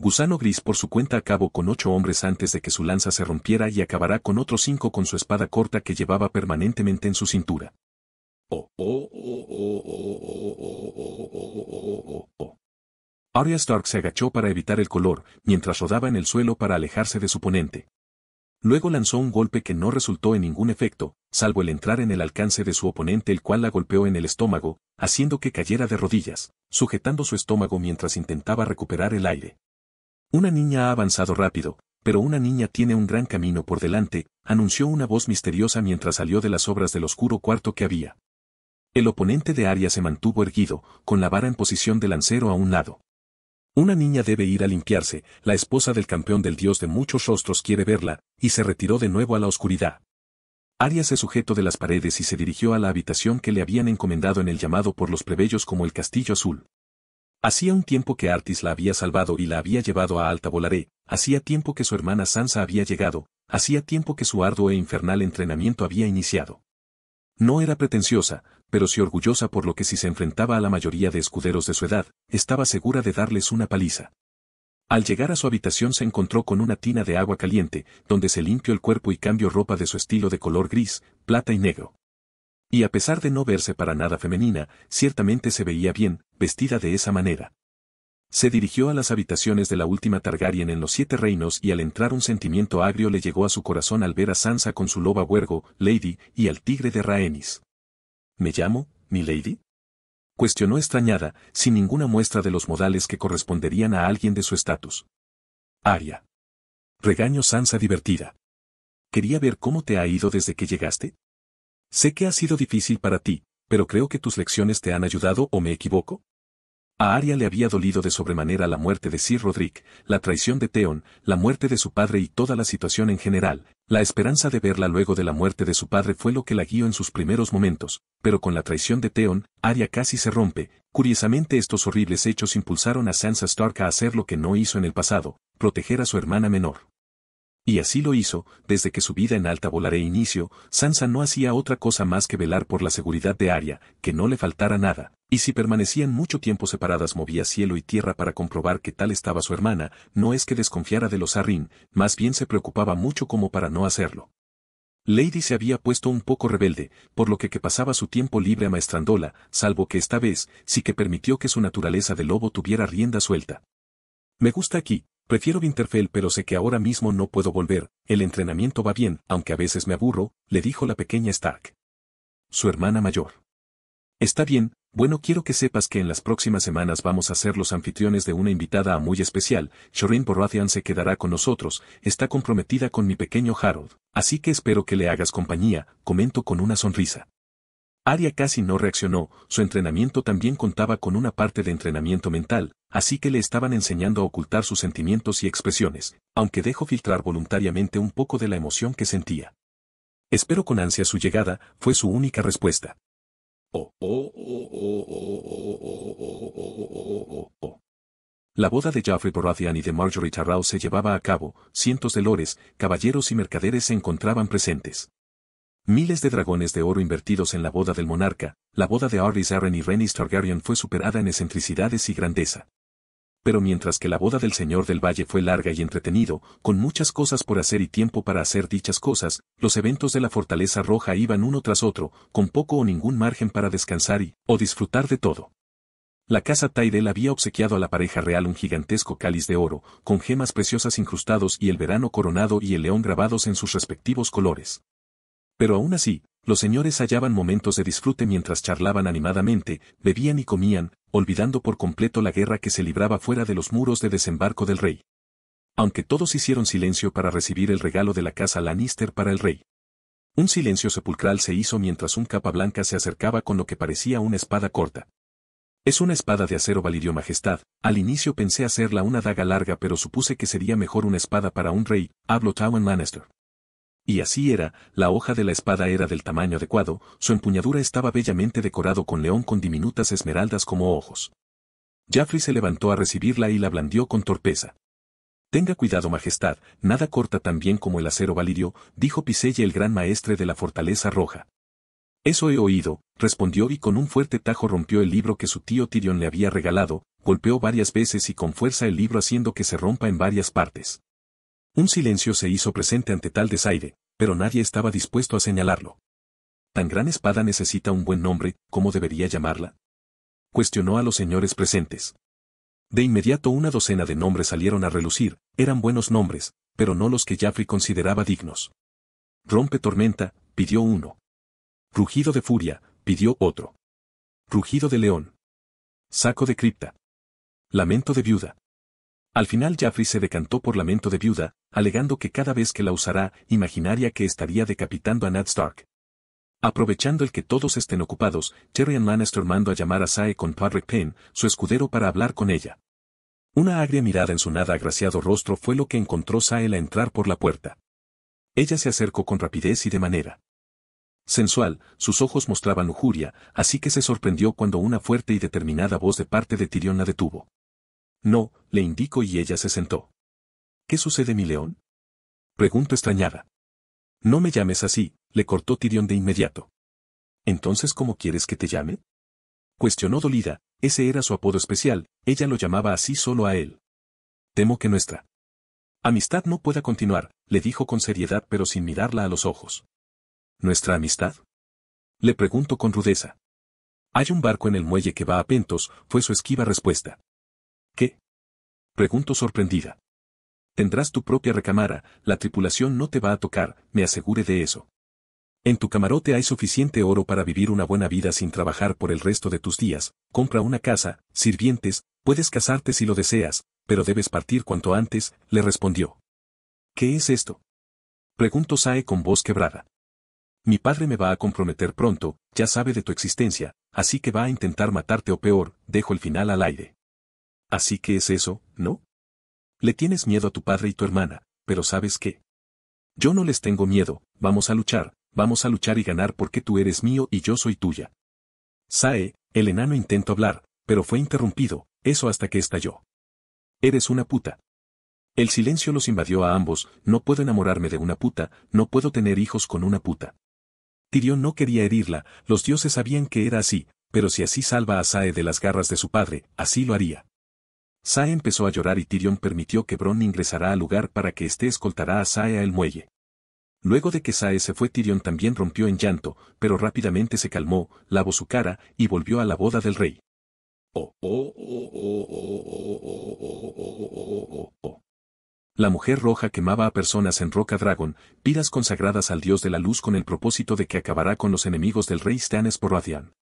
Gusano Gris por su cuenta acabó con ocho hombres antes de que su lanza se rompiera y acabará con otros cinco con su espada corta que llevaba permanentemente en su cintura. Arya Stark se agachó para evitar el color, mientras rodaba en el suelo para alejarse de su ponente. Luego lanzó un golpe que no resultó en ningún efecto, salvo el entrar en el alcance de su oponente el cual la golpeó en el estómago, haciendo que cayera de rodillas, sujetando su estómago mientras intentaba recuperar el aire. Una niña ha avanzado rápido, pero una niña tiene un gran camino por delante, anunció una voz misteriosa mientras salió de las obras del oscuro cuarto que había. El oponente de Aria se mantuvo erguido, con la vara en posición de lancero a un lado. Una niña debe ir a limpiarse, la esposa del campeón del dios de muchos rostros quiere verla, y se retiró de nuevo a la oscuridad. Aria se sujetó de las paredes y se dirigió a la habitación que le habían encomendado en el llamado por los plebeyos como el Castillo Azul. Hacía un tiempo que Artis la había salvado y la había llevado a Alta Volaré, hacía tiempo que su hermana Sansa había llegado, hacía tiempo que su arduo e infernal entrenamiento había iniciado. No era pretenciosa, pero sí orgullosa por lo que si se enfrentaba a la mayoría de escuderos de su edad, estaba segura de darles una paliza. Al llegar a su habitación se encontró con una tina de agua caliente, donde se limpió el cuerpo y cambió ropa de su estilo de color gris, plata y negro. Y a pesar de no verse para nada femenina, ciertamente se veía bien, vestida de esa manera. Se dirigió a las habitaciones de la última Targaryen en los Siete Reinos y al entrar un sentimiento agrio le llegó a su corazón al ver a Sansa con su loba huergo, Lady, y al tigre de Rhaenys. ¿Me llamo, mi Lady? Cuestionó extrañada, sin ninguna muestra de los modales que corresponderían a alguien de su estatus. Aria. Regaño Sansa divertida. Quería ver cómo te ha ido desde que llegaste. Sé que ha sido difícil para ti, pero creo que tus lecciones te han ayudado o me equivoco. A Aria le había dolido de sobremanera la muerte de Sir Roderick, la traición de Theon, la muerte de su padre y toda la situación en general. La esperanza de verla luego de la muerte de su padre fue lo que la guió en sus primeros momentos, pero con la traición de Theon, Aria casi se rompe. Curiosamente estos horribles hechos impulsaron a Sansa Stark a hacer lo que no hizo en el pasado, proteger a su hermana menor. Y así lo hizo, desde que su vida en alta volaré e inicio, Sansa no hacía otra cosa más que velar por la seguridad de Arya, que no le faltara nada, y si permanecían mucho tiempo separadas movía cielo y tierra para comprobar que tal estaba su hermana, no es que desconfiara de los Arryn, más bien se preocupaba mucho como para no hacerlo. Lady se había puesto un poco rebelde, por lo que que pasaba su tiempo libre amaestrandola, salvo que esta vez, sí que permitió que su naturaleza de lobo tuviera rienda suelta. Me gusta aquí, Prefiero Winterfell pero sé que ahora mismo no puedo volver, el entrenamiento va bien, aunque a veces me aburro, le dijo la pequeña Stark. Su hermana mayor. Está bien, bueno quiero que sepas que en las próximas semanas vamos a ser los anfitriones de una invitada muy especial, Shireen Borathian se quedará con nosotros, está comprometida con mi pequeño Harold, así que espero que le hagas compañía, comento con una sonrisa. Aria casi no reaccionó, su entrenamiento también contaba con una parte de entrenamiento mental, así que le estaban enseñando a ocultar sus sentimientos y expresiones, aunque dejó filtrar voluntariamente un poco de la emoción que sentía. Espero con ansia su llegada, fue su única respuesta. La boda de Geoffrey Baratheon y de Marjorie Tarrao se llevaba a cabo, cientos de lores, caballeros y mercaderes se encontraban presentes. Miles de dragones de oro invertidos en la boda del monarca, la boda de Aris Arryn y Rhaenys Targaryen fue superada en excentricidades y grandeza pero mientras que la boda del señor del valle fue larga y entretenido, con muchas cosas por hacer y tiempo para hacer dichas cosas, los eventos de la fortaleza roja iban uno tras otro, con poco o ningún margen para descansar y, o disfrutar de todo. La casa Tyrell había obsequiado a la pareja real un gigantesco cáliz de oro, con gemas preciosas incrustados y el verano coronado y el león grabados en sus respectivos colores. Pero aún así, los señores hallaban momentos de disfrute mientras charlaban animadamente, bebían y comían, olvidando por completo la guerra que se libraba fuera de los muros de desembarco del rey. Aunque todos hicieron silencio para recibir el regalo de la casa Lannister para el rey. Un silencio sepulcral se hizo mientras un capa blanca se acercaba con lo que parecía una espada corta. Es una espada de acero validio majestad, al inicio pensé hacerla una daga larga pero supuse que sería mejor una espada para un rey, hablo en Lannister. Y así era, la hoja de la espada era del tamaño adecuado, su empuñadura estaba bellamente decorado con león con diminutas esmeraldas como ojos. Jaffrey se levantó a recibirla y la blandió con torpeza. Tenga cuidado, Majestad, nada corta tan bien como el acero valirio, dijo Piselle el gran maestre de la fortaleza roja. Eso he oído, respondió y con un fuerte tajo rompió el libro que su tío Tirion le había regalado, golpeó varias veces y con fuerza el libro haciendo que se rompa en varias partes. Un silencio se hizo presente ante tal desaire, pero nadie estaba dispuesto a señalarlo. ¿Tan gran espada necesita un buen nombre, cómo debería llamarla? Cuestionó a los señores presentes. De inmediato una docena de nombres salieron a relucir, eran buenos nombres, pero no los que Jaffrey consideraba dignos. Rompe tormenta, pidió uno. Rugido de furia, pidió otro. Rugido de león. Saco de cripta. Lamento de viuda. Al final Jaffrey se decantó por lamento de viuda, alegando que cada vez que la usará, imaginaría que estaría decapitando a Ned Stark. Aprovechando el que todos estén ocupados, Tyrion Lannister mandó a llamar a Sae con Patrick Payne, su escudero para hablar con ella. Una agria mirada en su nada agraciado rostro fue lo que encontró Sae al entrar por la puerta. Ella se acercó con rapidez y de manera sensual, sus ojos mostraban lujuria, así que se sorprendió cuando una fuerte y determinada voz de parte de Tyrion la detuvo. No, le indicó y ella se sentó. ¿Qué sucede, mi león? Pregunto extrañada. No me llames así, le cortó Tirión de inmediato. ¿Entonces cómo quieres que te llame? Cuestionó dolida, ese era su apodo especial, ella lo llamaba así solo a él. Temo que nuestra amistad no pueda continuar, le dijo con seriedad pero sin mirarla a los ojos. ¿Nuestra amistad? Le pregunto con rudeza. Hay un barco en el muelle que va a Pentos, fue su esquiva respuesta. ¿Qué? Pregunto sorprendida. Tendrás tu propia recámara, la tripulación no te va a tocar, me asegure de eso. En tu camarote hay suficiente oro para vivir una buena vida sin trabajar por el resto de tus días, compra una casa, sirvientes, puedes casarte si lo deseas, pero debes partir cuanto antes, le respondió. ¿Qué es esto? Preguntó Sae con voz quebrada. Mi padre me va a comprometer pronto, ya sabe de tu existencia, así que va a intentar matarte o peor, dejo el final al aire. Así que es eso, ¿no? Le tienes miedo a tu padre y tu hermana, pero ¿sabes qué? Yo no les tengo miedo, vamos a luchar, vamos a luchar y ganar porque tú eres mío y yo soy tuya. Sae, el enano intentó hablar, pero fue interrumpido, eso hasta que estalló. Eres una puta. El silencio los invadió a ambos, no puedo enamorarme de una puta, no puedo tener hijos con una puta. Tirión no quería herirla, los dioses sabían que era así, pero si así salva a Sae de las garras de su padre, así lo haría. Sae empezó a llorar y Tyrion permitió que Bronn ingresara al lugar para que éste escoltara a Sae al muelle. Luego de que Sae se fue Tyrion también rompió en llanto, pero rápidamente se calmó, lavó su cara y volvió a la boda del rey. La mujer roja quemaba a personas en Roca Dragon, piras consagradas al dios de la luz con el propósito de que acabará con los enemigos del rey Stannis Baratheon.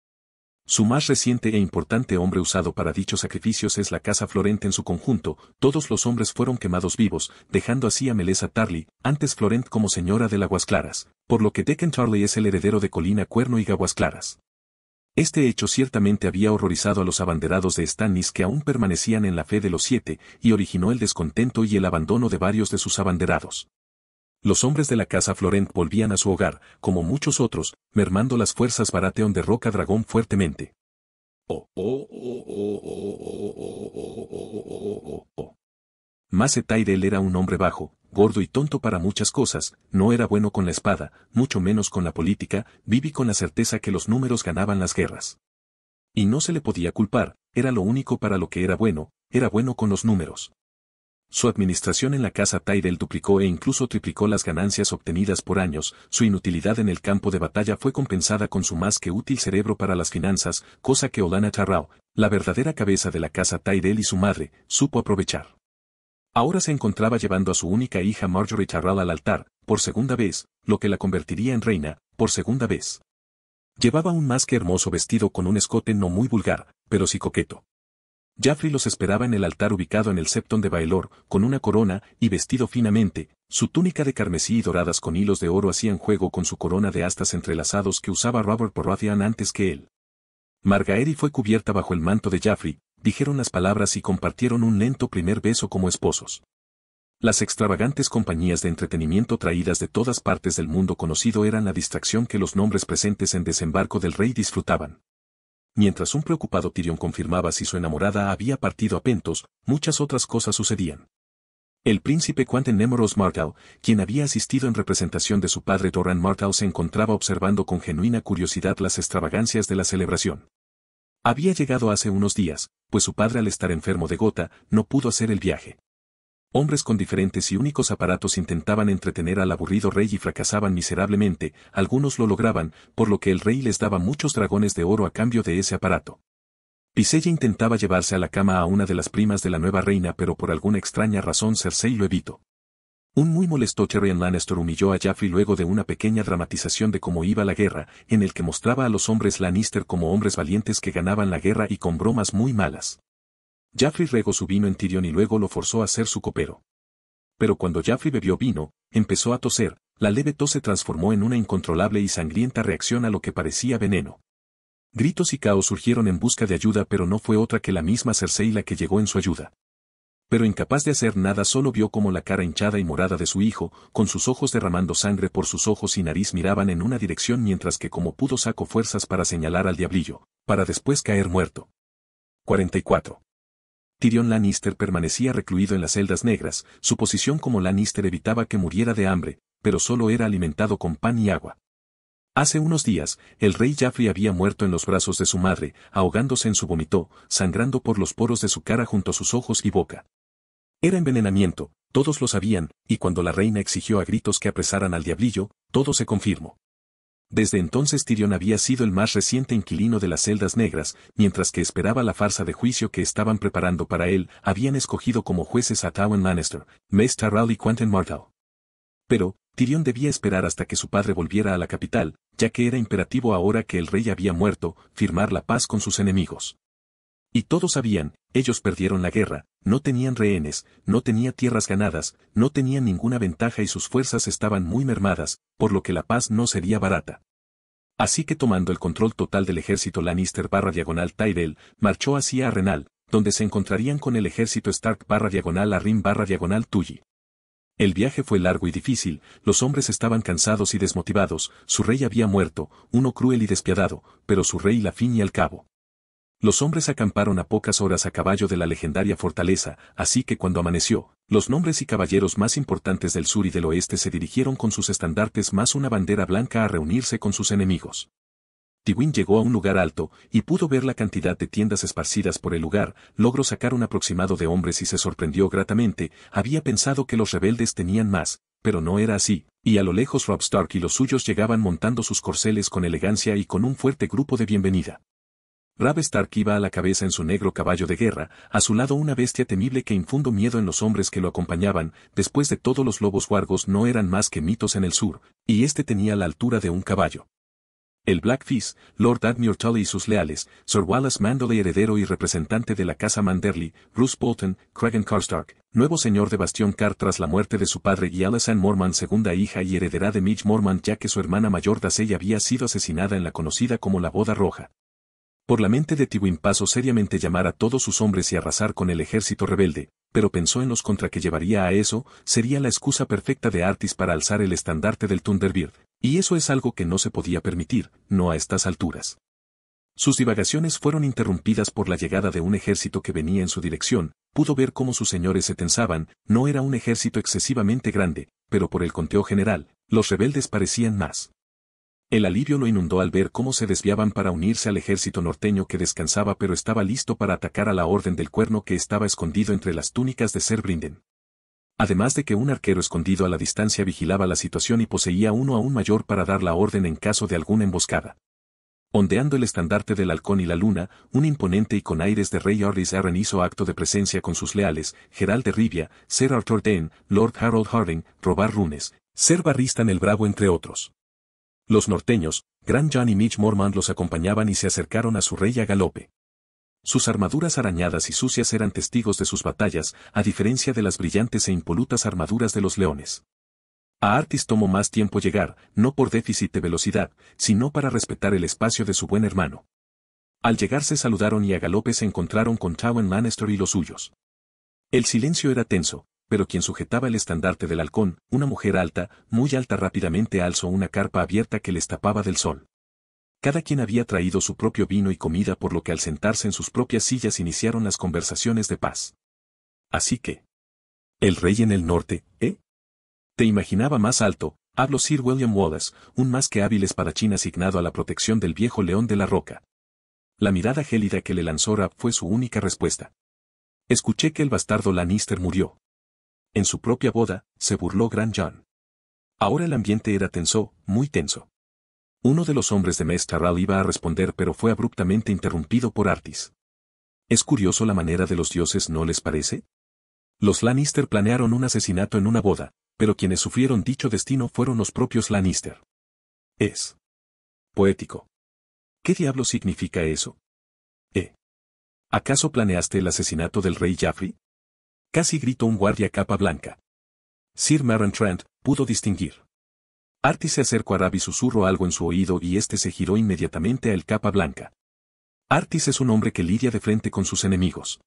Su más reciente e importante hombre usado para dichos sacrificios es la Casa Florent en su conjunto, todos los hombres fueron quemados vivos, dejando así a Melesa Tarly, antes Florent como señora de Aguas Claras, por lo que Deacon Charlie es el heredero de Colina Cuerno y Aguas Claras. Este hecho ciertamente había horrorizado a los abanderados de Stannis que aún permanecían en la fe de los siete, y originó el descontento y el abandono de varios de sus abanderados. Los hombres de la casa Florent volvían a su hogar, como muchos otros, mermando las fuerzas Baratheon de Roca Dragón fuertemente. Mase Tyrell era un hombre bajo, gordo y tonto para muchas cosas, no era bueno con la espada, mucho menos con la política, viví con la certeza que los números ganaban las guerras. Y no se le podía culpar, era lo único para lo que era bueno, era bueno con los números. Su administración en la casa Tyrell duplicó e incluso triplicó las ganancias obtenidas por años, su inutilidad en el campo de batalla fue compensada con su más que útil cerebro para las finanzas, cosa que Olana Tarrao, la verdadera cabeza de la casa Tyrell y su madre, supo aprovechar. Ahora se encontraba llevando a su única hija Marjorie Charral al altar, por segunda vez, lo que la convertiría en reina, por segunda vez. Llevaba un más que hermoso vestido con un escote no muy vulgar, pero sí coqueto. Jaffrey los esperaba en el altar ubicado en el septón de Baelor, con una corona, y vestido finamente, su túnica de carmesí y doradas con hilos de oro hacían juego con su corona de astas entrelazados que usaba Robert Baratheon antes que él. Margaery fue cubierta bajo el manto de Jaffrey, dijeron las palabras y compartieron un lento primer beso como esposos. Las extravagantes compañías de entretenimiento traídas de todas partes del mundo conocido eran la distracción que los nombres presentes en desembarco del rey disfrutaban. Mientras un preocupado Tyrion confirmaba si su enamorada había partido a Pentos, muchas otras cosas sucedían. El príncipe Quanten Nemoros Martel, quien había asistido en representación de su padre Doran Martell se encontraba observando con genuina curiosidad las extravagancias de la celebración. Había llegado hace unos días, pues su padre al estar enfermo de gota, no pudo hacer el viaje. Hombres con diferentes y únicos aparatos intentaban entretener al aburrido rey y fracasaban miserablemente, algunos lo lograban, por lo que el rey les daba muchos dragones de oro a cambio de ese aparato. Pisella intentaba llevarse a la cama a una de las primas de la nueva reina pero por alguna extraña razón Cersei lo evitó. Un muy molesto en Lannister humilló a Jaffrey luego de una pequeña dramatización de cómo iba la guerra, en el que mostraba a los hombres Lannister como hombres valientes que ganaban la guerra y con bromas muy malas. Jaffrey regó su vino en tirión y luego lo forzó a hacer su copero. Pero cuando Jaffrey bebió vino, empezó a toser, la leve tos se transformó en una incontrolable y sangrienta reacción a lo que parecía veneno. Gritos y caos surgieron en busca de ayuda pero no fue otra que la misma Cersei la que llegó en su ayuda. Pero incapaz de hacer nada solo vio como la cara hinchada y morada de su hijo, con sus ojos derramando sangre por sus ojos y nariz miraban en una dirección mientras que como pudo sacó fuerzas para señalar al diablillo, para después caer muerto. 44. Tyrion Lannister permanecía recluido en las celdas negras, su posición como Lannister evitaba que muriera de hambre, pero solo era alimentado con pan y agua. Hace unos días, el rey Jaffrey había muerto en los brazos de su madre, ahogándose en su vómito, sangrando por los poros de su cara junto a sus ojos y boca. Era envenenamiento, todos lo sabían, y cuando la reina exigió a gritos que apresaran al diablillo, todo se confirmó. Desde entonces Tyrion había sido el más reciente inquilino de las celdas negras, mientras que esperaba la farsa de juicio que estaban preparando para él, habían escogido como jueces a Tywin Lannister, Mace Tyrell y Quentin Martell. Pero, Tyrion debía esperar hasta que su padre volviera a la capital, ya que era imperativo ahora que el rey había muerto, firmar la paz con sus enemigos. Y todos sabían, ellos perdieron la guerra, no tenían rehenes, no tenía tierras ganadas, no tenía ninguna ventaja y sus fuerzas estaban muy mermadas, por lo que la paz no sería barata. Así que tomando el control total del ejército Lannister barra diagonal Tyrell, marchó hacia Arenal, donde se encontrarían con el ejército Stark barra diagonal Arryn barra diagonal Tully. El viaje fue largo y difícil, los hombres estaban cansados y desmotivados, su rey había muerto, uno cruel y despiadado, pero su rey la fin y al cabo. Los hombres acamparon a pocas horas a caballo de la legendaria fortaleza, así que cuando amaneció, los nombres y caballeros más importantes del sur y del oeste se dirigieron con sus estandartes más una bandera blanca a reunirse con sus enemigos. Tywin llegó a un lugar alto, y pudo ver la cantidad de tiendas esparcidas por el lugar, logró sacar un aproximado de hombres y se sorprendió gratamente, había pensado que los rebeldes tenían más, pero no era así, y a lo lejos Rob Stark y los suyos llegaban montando sus corceles con elegancia y con un fuerte grupo de bienvenida. Rav Stark iba a la cabeza en su negro caballo de guerra, a su lado una bestia temible que infundo miedo en los hombres que lo acompañaban, después de todos los lobos huargos no eran más que mitos en el sur, y este tenía la altura de un caballo. El Black Lord Admiral Tully y sus leales, Sir Wallace Mandole, heredero y representante de la casa Manderly, Bruce Bolton, Cragen Carstark, nuevo señor de Bastión Carr tras la muerte de su padre y Alison Mormon segunda hija y heredera de Midge Mormon ya que su hermana mayor Dasey había sido asesinada en la conocida como la Boda Roja. Por la mente de Tiwin pasó seriamente llamar a todos sus hombres y arrasar con el ejército rebelde, pero pensó en los contra que llevaría a eso, sería la excusa perfecta de Artis para alzar el estandarte del Thunderbird, y eso es algo que no se podía permitir, no a estas alturas. Sus divagaciones fueron interrumpidas por la llegada de un ejército que venía en su dirección, pudo ver cómo sus señores se tensaban, no era un ejército excesivamente grande, pero por el conteo general, los rebeldes parecían más. El alivio lo inundó al ver cómo se desviaban para unirse al ejército norteño que descansaba pero estaba listo para atacar a la Orden del Cuerno que estaba escondido entre las túnicas de Ser Brinden. Además de que un arquero escondido a la distancia vigilaba la situación y poseía uno aún mayor para dar la orden en caso de alguna emboscada. Ondeando el estandarte del halcón y la luna, un imponente y con aires de rey Orris Arran hizo acto de presencia con sus leales, Gerald de Rivia, Sir Arthur Dane, Lord Harold Harding, Robar Runes, Ser Barristan el Bravo entre otros. Los norteños, Gran John y Mitch Morman, los acompañaban y se acercaron a su rey a galope. Sus armaduras arañadas y sucias eran testigos de sus batallas, a diferencia de las brillantes e impolutas armaduras de los leones. A Artis tomó más tiempo llegar, no por déficit de velocidad, sino para respetar el espacio de su buen hermano. Al llegar se saludaron y a galope se encontraron con Tawen Lannister y los suyos. El silencio era tenso, pero quien sujetaba el estandarte del halcón, una mujer alta, muy alta rápidamente alzó una carpa abierta que les tapaba del sol. Cada quien había traído su propio vino y comida por lo que al sentarse en sus propias sillas iniciaron las conversaciones de paz. Así que... El rey en el norte, ¿eh? Te imaginaba más alto, habló Sir William Wallace, un más que hábil espadachín asignado a la protección del viejo león de la roca. La mirada gélida que le lanzó Rab fue su única respuesta. Escuché que el bastardo Lannister murió. En su propia boda, se burló Gran John. Ahora el ambiente era tenso, muy tenso. Uno de los hombres de Mestarral iba a responder pero fue abruptamente interrumpido por Artis. ¿Es curioso la manera de los dioses no les parece? Los Lannister planearon un asesinato en una boda, pero quienes sufrieron dicho destino fueron los propios Lannister. Es. Poético. ¿Qué diablo significa eso? ¿Eh? ¿Acaso planeaste el asesinato del rey Jaffrey? casi gritó un guardia capa blanca. Sir Maren Trent pudo distinguir. Artis se acercó a Rab y susurró algo en su oído y este se giró inmediatamente al capa blanca. Artis es un hombre que lidia de frente con sus enemigos.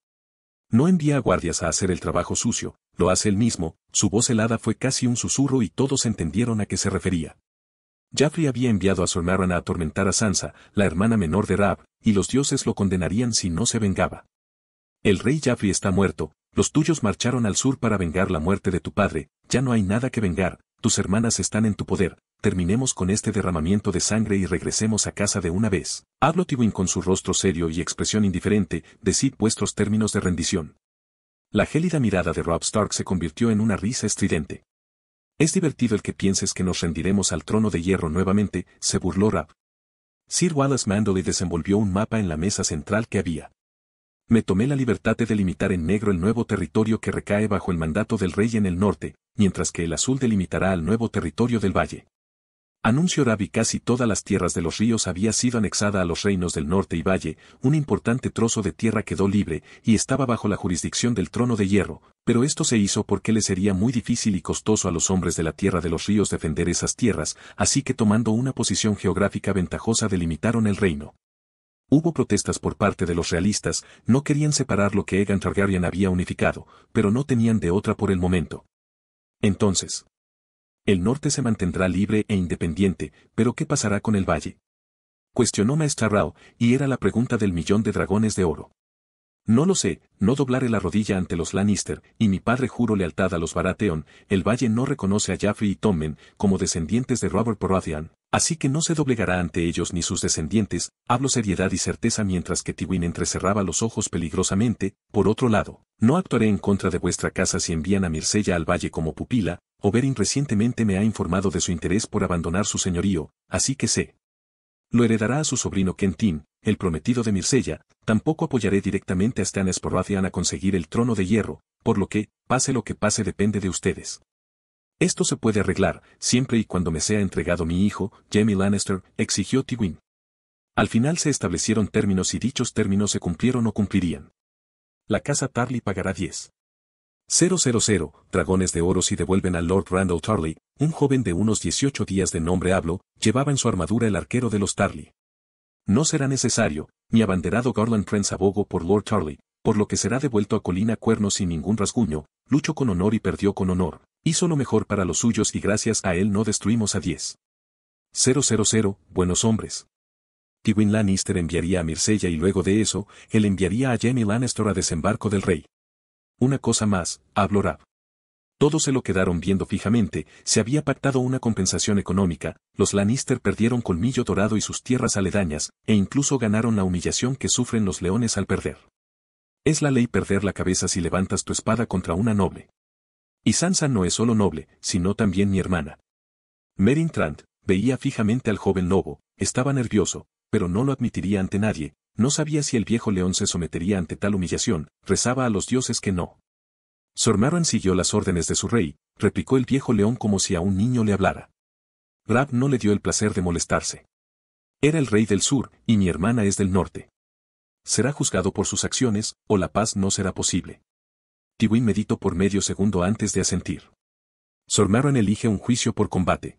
No envía a guardias a hacer el trabajo sucio, lo hace él mismo, su voz helada fue casi un susurro y todos entendieron a qué se refería. Jaffrey había enviado a Maron a atormentar a Sansa, la hermana menor de Rab, y los dioses lo condenarían si no se vengaba. El rey Jafri está muerto, los tuyos marcharon al sur para vengar la muerte de tu padre, ya no hay nada que vengar, tus hermanas están en tu poder, terminemos con este derramamiento de sangre y regresemos a casa de una vez. Hablo Tywin con su rostro serio y expresión indiferente, decid vuestros términos de rendición. La gélida mirada de Rob Stark se convirtió en una risa estridente. Es divertido el que pienses que nos rendiremos al trono de hierro nuevamente, se burló Rab. Sir Wallace mandoley desenvolvió un mapa en la mesa central que había me tomé la libertad de delimitar en negro el nuevo territorio que recae bajo el mandato del rey en el norte, mientras que el azul delimitará al nuevo territorio del valle. Anuncio Rabi casi todas las tierras de los ríos había sido anexada a los reinos del norte y valle, un importante trozo de tierra quedó libre y estaba bajo la jurisdicción del trono de hierro, pero esto se hizo porque le sería muy difícil y costoso a los hombres de la tierra de los ríos defender esas tierras, así que tomando una posición geográfica ventajosa delimitaron el reino. Hubo protestas por parte de los realistas, no querían separar lo que Egan Targaryen había unificado, pero no tenían de otra por el momento. Entonces, el norte se mantendrá libre e independiente, pero ¿qué pasará con el valle? Cuestionó Maestra Rao, y era la pregunta del millón de dragones de oro. No lo sé, no doblaré la rodilla ante los Lannister, y mi padre juro lealtad a los Baratheon, el valle no reconoce a Jaffrey y Tommen como descendientes de Robert Baratheon. Así que no se doblegará ante ellos ni sus descendientes, hablo seriedad y certeza mientras que Tiwin entrecerraba los ojos peligrosamente, por otro lado, no actuaré en contra de vuestra casa si envían a Mircella al valle como pupila, Oberyn recientemente me ha informado de su interés por abandonar su señorío, así que sé. Lo heredará a su sobrino Kentin, el prometido de Mircella, tampoco apoyaré directamente a Stan Sporrathian a conseguir el trono de hierro, por lo que, pase lo que pase depende de ustedes. Esto se puede arreglar, siempre y cuando me sea entregado mi hijo, Jamie Lannister, exigió Tywin. Al final se establecieron términos y dichos términos se cumplieron o cumplirían. La casa Tarly pagará 10. 000, dragones de oro si devuelven al Lord Randall Tarly, un joven de unos 18 días de nombre Hablo, llevaba en su armadura el arquero de los Tarly. No será necesario, mi abanderado Garland Prince abogo por Lord Tarly, por lo que será devuelto a Colina Cuerno sin ningún rasguño, luchó con honor y perdió con honor. Hizo lo mejor para los suyos y gracias a él no destruimos a 10. 000, buenos hombres. Tywin Lannister enviaría a Mircella y luego de eso, él enviaría a Jamie Lannister a desembarco del rey. Una cosa más, habló Rab. Todos se lo quedaron viendo fijamente, se había pactado una compensación económica, los Lannister perdieron Colmillo Dorado y sus tierras aledañas, e incluso ganaron la humillación que sufren los leones al perder. Es la ley perder la cabeza si levantas tu espada contra una noble. Y Sansa no es solo noble, sino también mi hermana. Merin Trant veía fijamente al joven lobo, estaba nervioso, pero no lo admitiría ante nadie, no sabía si el viejo león se sometería ante tal humillación, rezaba a los dioses que no. Sor siguió las órdenes de su rey, replicó el viejo león como si a un niño le hablara. Rab no le dio el placer de molestarse. Era el rey del sur, y mi hermana es del norte. Será juzgado por sus acciones, o la paz no será posible. Tywin meditó por medio segundo antes de asentir. —Sormaran elige un juicio por combate.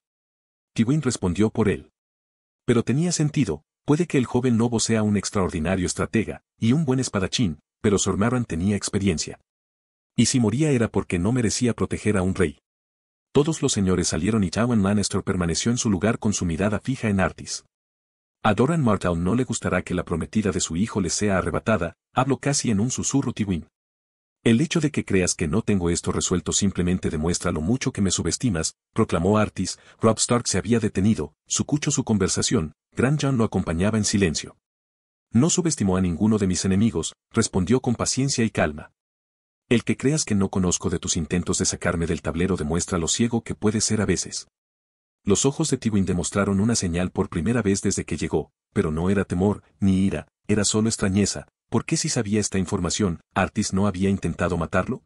Tywin respondió por él. Pero tenía sentido, puede que el joven nobo sea un extraordinario estratega, y un buen espadachín, pero Sormaran tenía experiencia. Y si moría era porque no merecía proteger a un rey. Todos los señores salieron y Tawan Lannister permaneció en su lugar con su mirada fija en Artis. A Doran Martell no le gustará que la prometida de su hijo le sea arrebatada, habló casi en un susurro Tywin. El hecho de que creas que no tengo esto resuelto simplemente demuestra lo mucho que me subestimas, proclamó Artis. Rob Stark se había detenido, sucucho su conversación, John lo acompañaba en silencio. No subestimó a ninguno de mis enemigos, respondió con paciencia y calma. El que creas que no conozco de tus intentos de sacarme del tablero demuestra lo ciego que puede ser a veces. Los ojos de Tywin demostraron una señal por primera vez desde que llegó, pero no era temor, ni ira, era solo extrañeza, ¿Por qué si sabía esta información, Artis no había intentado matarlo?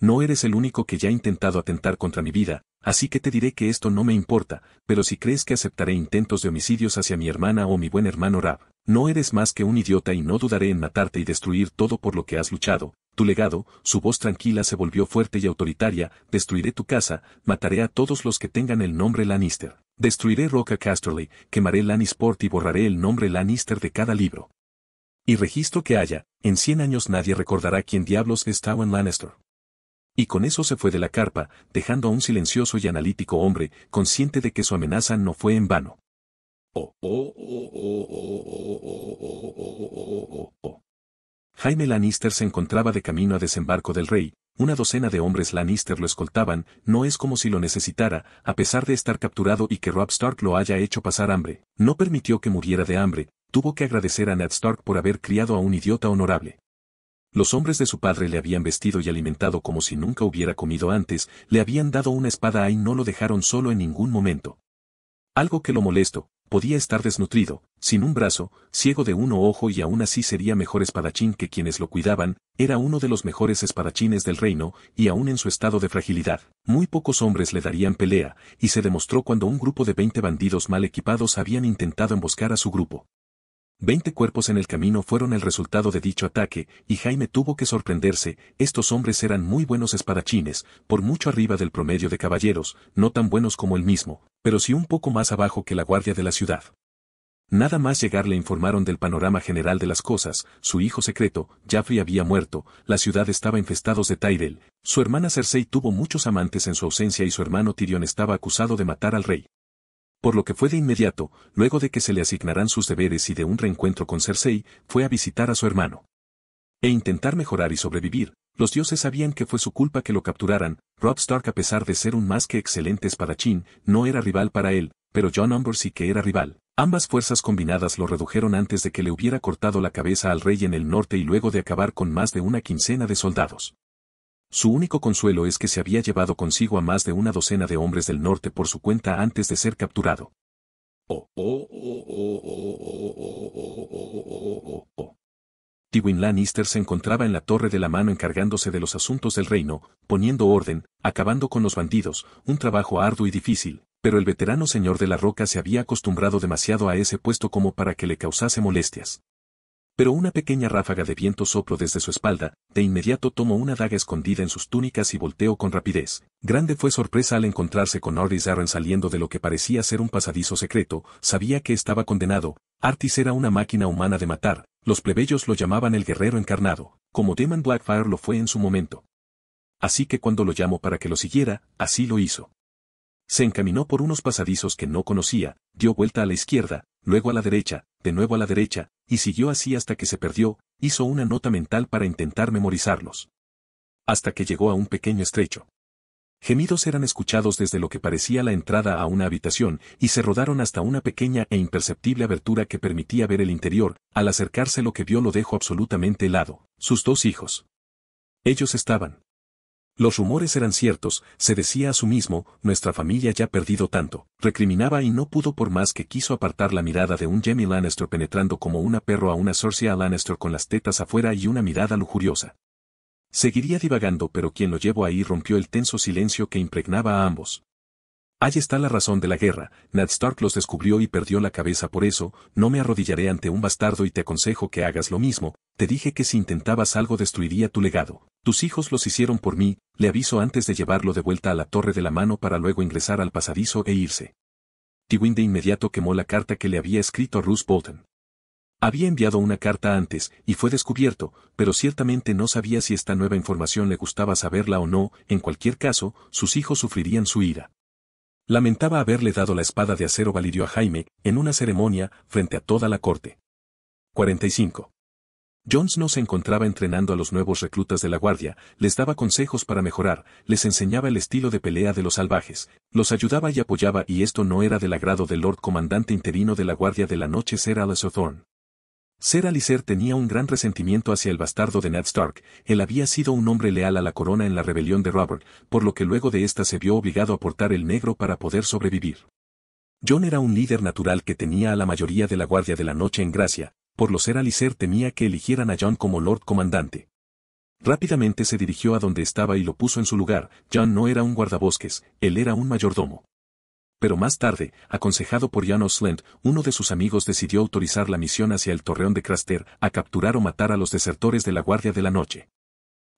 No eres el único que ya ha intentado atentar contra mi vida, así que te diré que esto no me importa, pero si crees que aceptaré intentos de homicidios hacia mi hermana o mi buen hermano Rab, no eres más que un idiota y no dudaré en matarte y destruir todo por lo que has luchado. Tu legado, su voz tranquila se volvió fuerte y autoritaria, destruiré tu casa, mataré a todos los que tengan el nombre Lannister. Destruiré Roca Casterly, quemaré Lannisport y borraré el nombre Lannister de cada libro. Y registro que haya, en cien años nadie recordará quién diablos estaba en Lannister. Y con eso se fue de la carpa, dejando a un silencioso y analítico hombre, consciente de que su amenaza no fue en vano. Jaime Lannister se encontraba de camino a desembarco del rey, una docena de hombres Lannister lo escoltaban, no es como si lo necesitara, a pesar de estar capturado y que Rob Stark lo haya hecho pasar hambre, no permitió que muriera de hambre, tuvo que agradecer a Ned Stark por haber criado a un idiota honorable. Los hombres de su padre le habían vestido y alimentado como si nunca hubiera comido antes, le habían dado una espada y no lo dejaron solo en ningún momento. Algo que lo molesto, podía estar desnutrido, sin un brazo, ciego de uno ojo y aún así sería mejor espadachín que quienes lo cuidaban, era uno de los mejores espadachines del reino, y aún en su estado de fragilidad, muy pocos hombres le darían pelea, y se demostró cuando un grupo de 20 bandidos mal equipados habían intentado emboscar a su grupo. Veinte cuerpos en el camino fueron el resultado de dicho ataque, y Jaime tuvo que sorprenderse, estos hombres eran muy buenos espadachines, por mucho arriba del promedio de caballeros, no tan buenos como él mismo, pero sí un poco más abajo que la guardia de la ciudad. Nada más llegar le informaron del panorama general de las cosas, su hijo secreto, Jaffrey había muerto, la ciudad estaba infestados de Tyrell, su hermana Cersei tuvo muchos amantes en su ausencia y su hermano Tyrion estaba acusado de matar al rey por lo que fue de inmediato, luego de que se le asignaran sus deberes y de un reencuentro con Cersei, fue a visitar a su hermano. E intentar mejorar y sobrevivir, los dioses sabían que fue su culpa que lo capturaran, Rob Stark a pesar de ser un más que excelente espadachín, no era rival para él, pero John Umber sí que era rival. Ambas fuerzas combinadas lo redujeron antes de que le hubiera cortado la cabeza al rey en el norte y luego de acabar con más de una quincena de soldados. Su único consuelo es que se había llevado consigo a más de una docena de hombres del norte por su cuenta antes de ser capturado. Tywin Lannister se encontraba en la Torre de la Mano encargándose de los asuntos del reino, poniendo orden, acabando con los bandidos, un trabajo arduo y difícil, pero el veterano señor de la roca se había acostumbrado demasiado a ese puesto como para que le causase molestias. Pero una pequeña ráfaga de viento soplo desde su espalda, de inmediato tomó una daga escondida en sus túnicas y volteó con rapidez. Grande fue sorpresa al encontrarse con Artis Arren saliendo de lo que parecía ser un pasadizo secreto, sabía que estaba condenado, Artis era una máquina humana de matar, los plebeyos lo llamaban el guerrero encarnado, como Demon Blackfire lo fue en su momento. Así que cuando lo llamó para que lo siguiera, así lo hizo. Se encaminó por unos pasadizos que no conocía, dio vuelta a la izquierda, luego a la derecha, de nuevo a la derecha, y siguió así hasta que se perdió, hizo una nota mental para intentar memorizarlos. Hasta que llegó a un pequeño estrecho. Gemidos eran escuchados desde lo que parecía la entrada a una habitación y se rodaron hasta una pequeña e imperceptible abertura que permitía ver el interior, al acercarse lo que vio lo dejó absolutamente helado, sus dos hijos. Ellos estaban, los rumores eran ciertos, se decía a su mismo, nuestra familia ya ha perdido tanto. Recriminaba y no pudo por más que quiso apartar la mirada de un Jamie Lannister penetrando como una perro a una Cersei Lannister con las tetas afuera y una mirada lujuriosa. Seguiría divagando pero quien lo llevó ahí rompió el tenso silencio que impregnaba a ambos. Ahí está la razón de la guerra, Ned Stark los descubrió y perdió la cabeza por eso, no me arrodillaré ante un bastardo y te aconsejo que hagas lo mismo, te dije que si intentabas algo destruiría tu legado. Tus hijos los hicieron por mí, le aviso antes de llevarlo de vuelta a la torre de la mano para luego ingresar al pasadizo e irse. Tywin de inmediato quemó la carta que le había escrito a Ruth Bolton. Había enviado una carta antes, y fue descubierto, pero ciertamente no sabía si esta nueva información le gustaba saberla o no, en cualquier caso, sus hijos sufrirían su ira. Lamentaba haberle dado la espada de acero valirio a Jaime, en una ceremonia, frente a toda la corte. 45. Jones no se encontraba entrenando a los nuevos reclutas de la guardia, les daba consejos para mejorar, les enseñaba el estilo de pelea de los salvajes, los ayudaba y apoyaba y esto no era del agrado del Lord Comandante interino de la Guardia de la Noche Ser la ser Alicer tenía un gran resentimiento hacia el bastardo de Ned Stark, él había sido un hombre leal a la corona en la rebelión de Robert, por lo que luego de esta se vio obligado a portar el negro para poder sobrevivir. John era un líder natural que tenía a la mayoría de la Guardia de la Noche en gracia, por lo ser Alicer temía que eligieran a John como Lord Comandante. Rápidamente se dirigió a donde estaba y lo puso en su lugar, John no era un guardabosques, él era un mayordomo pero más tarde, aconsejado por Jan O'Slend, uno de sus amigos decidió autorizar la misión hacia el torreón de Craster a capturar o matar a los desertores de la Guardia de la Noche.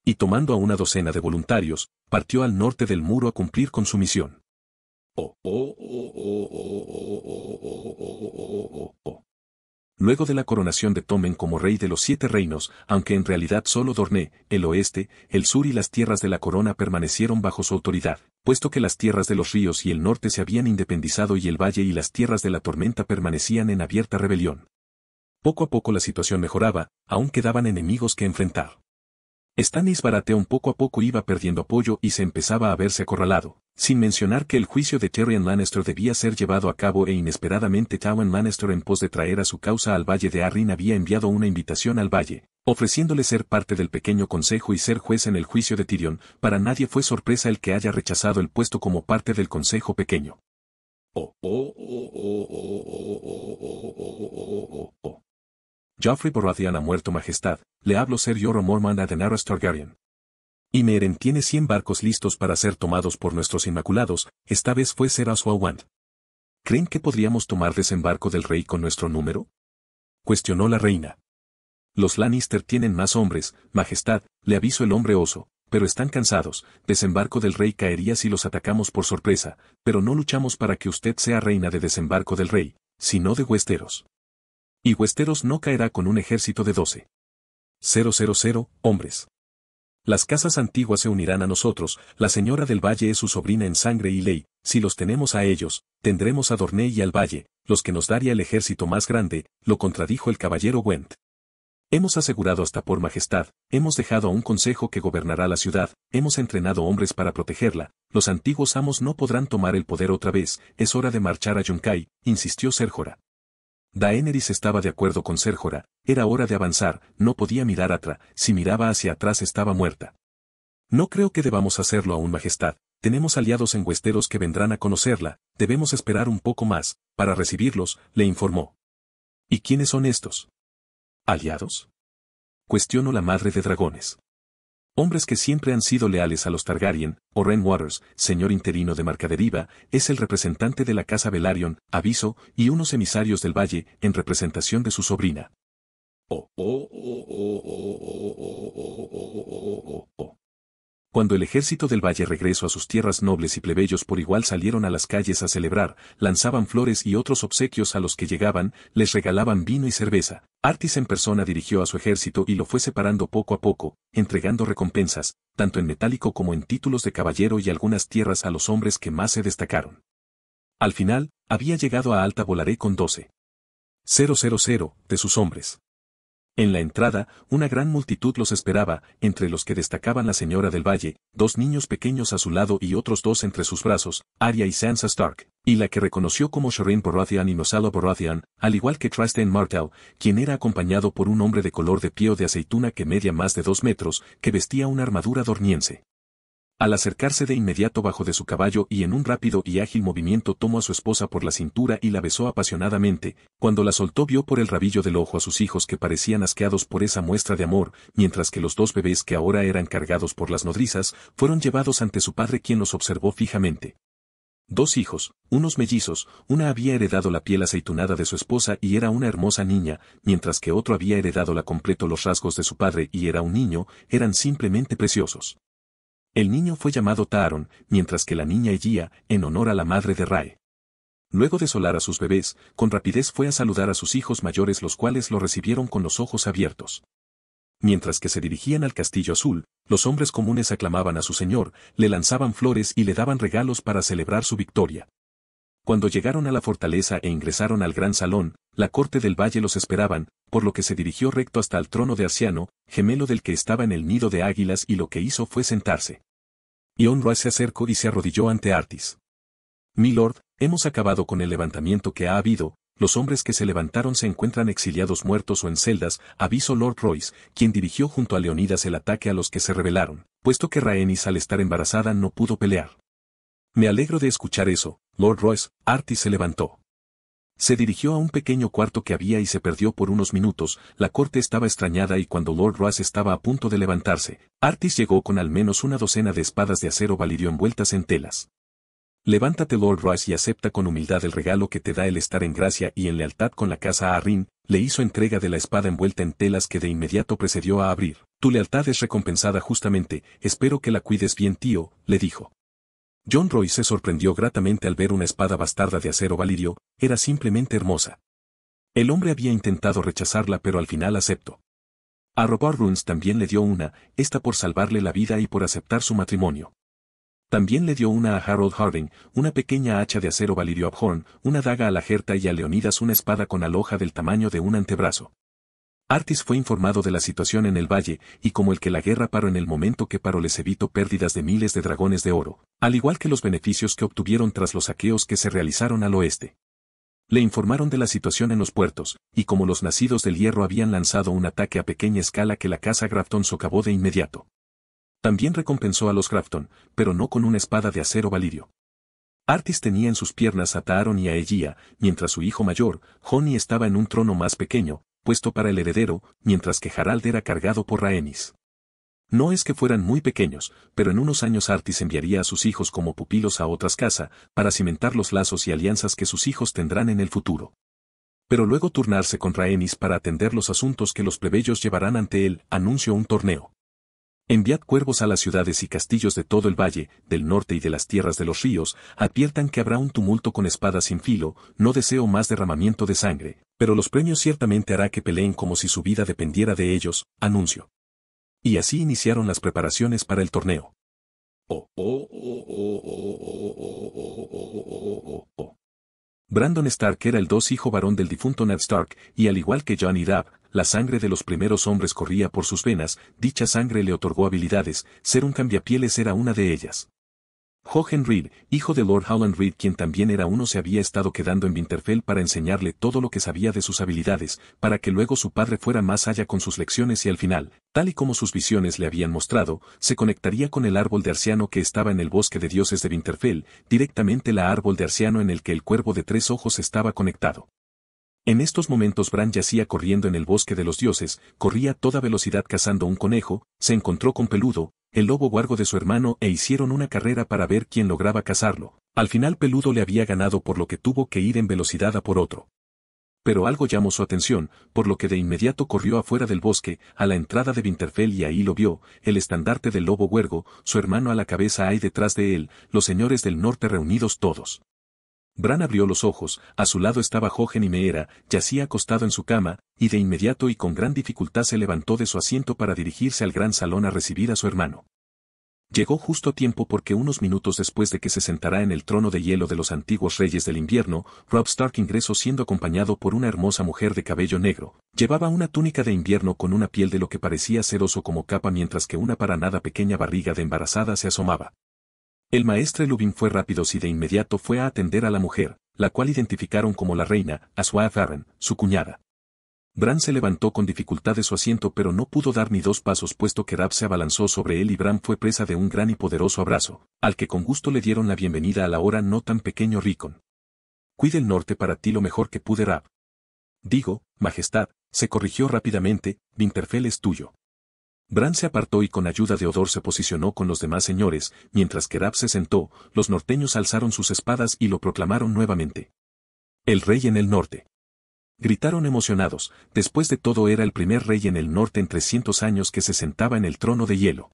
Y tomando a una docena de voluntarios, partió al norte del muro a cumplir con su misión. Luego de la coronación de Tomen como rey de los siete reinos, aunque en realidad solo Dorné, el oeste, el sur y las tierras de la corona permanecieron bajo su autoridad puesto que las tierras de los ríos y el norte se habían independizado y el valle y las tierras de la tormenta permanecían en abierta rebelión. Poco a poco la situación mejoraba, aún quedaban enemigos que enfrentar. Stannis un poco a poco iba perdiendo apoyo y se empezaba a verse acorralado, sin mencionar que el juicio de Tyrion Lannister debía ser llevado a cabo e inesperadamente Tywin Lannister en pos de traer a su causa al Valle de Arryn había enviado una invitación al Valle, ofreciéndole ser parte del pequeño consejo y ser juez en el juicio de Tyrion, para nadie fue sorpresa el que haya rechazado el puesto como parte del consejo pequeño. Joffrey Baratheon ha muerto majestad, le hablo ser yo Mormon a Daenerys Targaryen. Y Meren tiene cien barcos listos para ser tomados por nuestros inmaculados, esta vez fue ser Aswawand. ¿Creen que podríamos tomar desembarco del rey con nuestro número? Cuestionó la reina. Los Lannister tienen más hombres, majestad, le aviso el hombre oso, pero están cansados, desembarco del rey caería si los atacamos por sorpresa, pero no luchamos para que usted sea reina de desembarco del rey, sino de Huesteros y Westeros no caerá con un ejército de doce 000 hombres. Las casas antiguas se unirán a nosotros, la señora del valle es su sobrina en sangre y ley, si los tenemos a ellos, tendremos a Dorné y al valle, los que nos daría el ejército más grande, lo contradijo el caballero Gwent. Hemos asegurado hasta por majestad, hemos dejado a un consejo que gobernará la ciudad, hemos entrenado hombres para protegerla, los antiguos amos no podrán tomar el poder otra vez, es hora de marchar a Yunkai, insistió Sérjora. Daenerys estaba de acuerdo con Sérjora, era hora de avanzar, no podía mirar atrás, si miraba hacia atrás estaba muerta. No creo que debamos hacerlo aún majestad, tenemos aliados engüesteros que vendrán a conocerla, debemos esperar un poco más, para recibirlos, le informó. ¿Y quiénes son estos? ¿Aliados? Cuestionó la madre de dragones. Hombres que siempre han sido leales a los Targaryen, Oren Waters, señor interino de Marcaderiva, es el representante de la casa Velaryon, Aviso, y unos emisarios del valle, en representación de su sobrina. Cuando el ejército del valle regresó a sus tierras nobles y plebeyos por igual salieron a las calles a celebrar, lanzaban flores y otros obsequios a los que llegaban, les regalaban vino y cerveza. Artis en persona dirigió a su ejército y lo fue separando poco a poco, entregando recompensas, tanto en metálico como en títulos de caballero y algunas tierras a los hombres que más se destacaron. Al final, había llegado a Alta Volaré con 12. de sus hombres. En la entrada, una gran multitud los esperaba, entre los que destacaban la señora del valle, dos niños pequeños a su lado y otros dos entre sus brazos, Arya y Sansa Stark, y la que reconoció como Shireen Baratheon y Nosala Baratheon, al igual que Tristan Martell, quien era acompañado por un hombre de color de pío de aceituna que media más de dos metros, que vestía una armadura dorniense. Al acercarse de inmediato bajo de su caballo y en un rápido y ágil movimiento tomó a su esposa por la cintura y la besó apasionadamente, cuando la soltó vio por el rabillo del ojo a sus hijos que parecían asqueados por esa muestra de amor, mientras que los dos bebés que ahora eran cargados por las nodrizas, fueron llevados ante su padre quien los observó fijamente. Dos hijos, unos mellizos, una había heredado la piel aceitunada de su esposa y era una hermosa niña, mientras que otro había heredado la completo los rasgos de su padre y era un niño, eran simplemente preciosos. El niño fue llamado Taron, mientras que la niña Egía, en honor a la madre de Rae. Luego de solar a sus bebés, con rapidez fue a saludar a sus hijos mayores los cuales lo recibieron con los ojos abiertos. Mientras que se dirigían al Castillo Azul, los hombres comunes aclamaban a su señor, le lanzaban flores y le daban regalos para celebrar su victoria. Cuando llegaron a la fortaleza e ingresaron al gran salón, la corte del valle los esperaban, por lo que se dirigió recto hasta el trono de Arciano, gemelo del que estaba en el nido de águilas y lo que hizo fue sentarse. Ionroa se acercó y se arrodilló ante Artis. —Mi lord, hemos acabado con el levantamiento que ha habido, los hombres que se levantaron se encuentran exiliados muertos o en celdas, avisó Lord Royce, quien dirigió junto a Leonidas el ataque a los que se rebelaron, puesto que Rhaenys al estar embarazada no pudo pelear. Me alegro de escuchar eso, Lord Royce, Artis se levantó. Se dirigió a un pequeño cuarto que había y se perdió por unos minutos, la corte estaba extrañada y cuando Lord Royce estaba a punto de levantarse, Artis llegó con al menos una docena de espadas de acero validio envueltas en telas. Levántate Lord Royce y acepta con humildad el regalo que te da el estar en gracia y en lealtad con la casa Arrin, le hizo entrega de la espada envuelta en telas que de inmediato precedió a abrir. Tu lealtad es recompensada justamente, espero que la cuides bien tío, le dijo. John Roy se sorprendió gratamente al ver una espada bastarda de acero valirio, era simplemente hermosa. El hombre había intentado rechazarla pero al final aceptó. A Robert Runes también le dio una, esta por salvarle la vida y por aceptar su matrimonio. También le dio una a Harold Harding, una pequeña hacha de acero valirio abhorn, una daga a la jerta y a Leonidas una espada con aloja del tamaño de un antebrazo. Artis fue informado de la situación en el valle, y como el que la guerra paró en el momento que paró les evitó pérdidas de miles de dragones de oro, al igual que los beneficios que obtuvieron tras los saqueos que se realizaron al oeste. Le informaron de la situación en los puertos, y como los nacidos del hierro habían lanzado un ataque a pequeña escala que la casa Grafton socavó de inmediato. También recompensó a los Grafton, pero no con una espada de acero valirio. Artis tenía en sus piernas a Taaron y a Egia, mientras su hijo mayor, Honey, estaba en un trono más pequeño, puesto para el heredero, mientras que Harald era cargado por Raenis. No es que fueran muy pequeños, pero en unos años Artis enviaría a sus hijos como pupilos a otras casas, para cimentar los lazos y alianzas que sus hijos tendrán en el futuro. Pero luego turnarse con Raenis para atender los asuntos que los plebeyos llevarán ante él, anunció un torneo. Enviad cuervos a las ciudades y castillos de todo el valle, del norte y de las tierras de los ríos, adviertan que habrá un tumulto con espadas sin filo, no deseo más derramamiento de sangre, pero los premios ciertamente hará que peleen como si su vida dependiera de ellos, anuncio. Y así iniciaron las preparaciones para el torneo. Brandon Stark era el dos hijo varón del difunto Ned Stark, y al igual que Johnny Dapp, la sangre de los primeros hombres corría por sus venas, dicha sangre le otorgó habilidades, ser un cambiapieles era una de ellas. Jochen hijo de Lord Howland Reed quien también era uno se había estado quedando en Winterfell para enseñarle todo lo que sabía de sus habilidades, para que luego su padre fuera más allá con sus lecciones y al final, tal y como sus visiones le habían mostrado, se conectaría con el árbol de arciano que estaba en el bosque de dioses de Winterfell, directamente la árbol de arciano en el que el cuervo de tres ojos estaba conectado. En estos momentos Bran yacía corriendo en el bosque de los dioses, corría a toda velocidad cazando un conejo, se encontró con Peludo, el lobo guargo de su hermano e hicieron una carrera para ver quién lograba cazarlo. Al final Peludo le había ganado por lo que tuvo que ir en velocidad a por otro. Pero algo llamó su atención, por lo que de inmediato corrió afuera del bosque, a la entrada de Winterfell y ahí lo vio, el estandarte del lobo huergo, su hermano a la cabeza y detrás de él, los señores del norte reunidos todos. Bran abrió los ojos, a su lado estaba Jogen y Meera, yacía acostado en su cama, y de inmediato y con gran dificultad se levantó de su asiento para dirigirse al gran salón a recibir a su hermano. Llegó justo a tiempo porque unos minutos después de que se sentara en el trono de hielo de los antiguos reyes del invierno, Rob Stark ingresó siendo acompañado por una hermosa mujer de cabello negro. Llevaba una túnica de invierno con una piel de lo que parecía ser oso como capa mientras que una para nada pequeña barriga de embarazada se asomaba. El maestre Lubin fue rápido y de inmediato fue a atender a la mujer, la cual identificaron como la reina, a Aran, su cuñada. Bran se levantó con dificultad de su asiento pero no pudo dar ni dos pasos puesto que Rab se abalanzó sobre él y Bran fue presa de un gran y poderoso abrazo, al que con gusto le dieron la bienvenida a la hora no tan pequeño Ricon. Cuide el norte para ti lo mejor que pude Rab. Digo, Majestad, se corrigió rápidamente, Winterfell es tuyo. Bran se apartó y con ayuda de Odor se posicionó con los demás señores, mientras que se sentó, los norteños alzaron sus espadas y lo proclamaron nuevamente. El rey en el norte. Gritaron emocionados, después de todo era el primer rey en el norte en 300 años que se sentaba en el trono de hielo.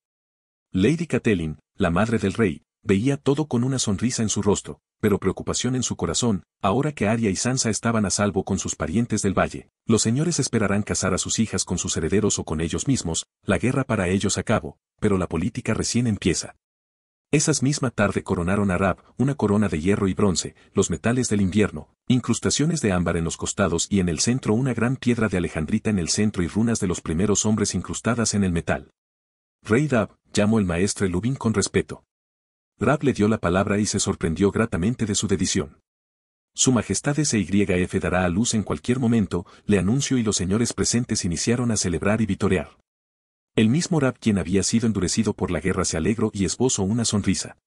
Lady Catelyn, la madre del rey, Veía todo con una sonrisa en su rostro, pero preocupación en su corazón, ahora que Aria y Sansa estaban a salvo con sus parientes del valle. Los señores esperarán casar a sus hijas con sus herederos o con ellos mismos, la guerra para ellos acabó, pero la política recién empieza. Esa misma tarde coronaron a Rab, una corona de hierro y bronce, los metales del invierno, incrustaciones de ámbar en los costados y en el centro una gran piedra de alejandrita en el centro y runas de los primeros hombres incrustadas en el metal. Rey Dab», llamó el maestro Lubin con respeto. Rab le dio la palabra y se sorprendió gratamente de su dedición. Su Majestad SYF dará a luz en cualquier momento, le anunció y los señores presentes iniciaron a celebrar y vitorear. El mismo Rab quien había sido endurecido por la guerra se alegró y esbozó una sonrisa.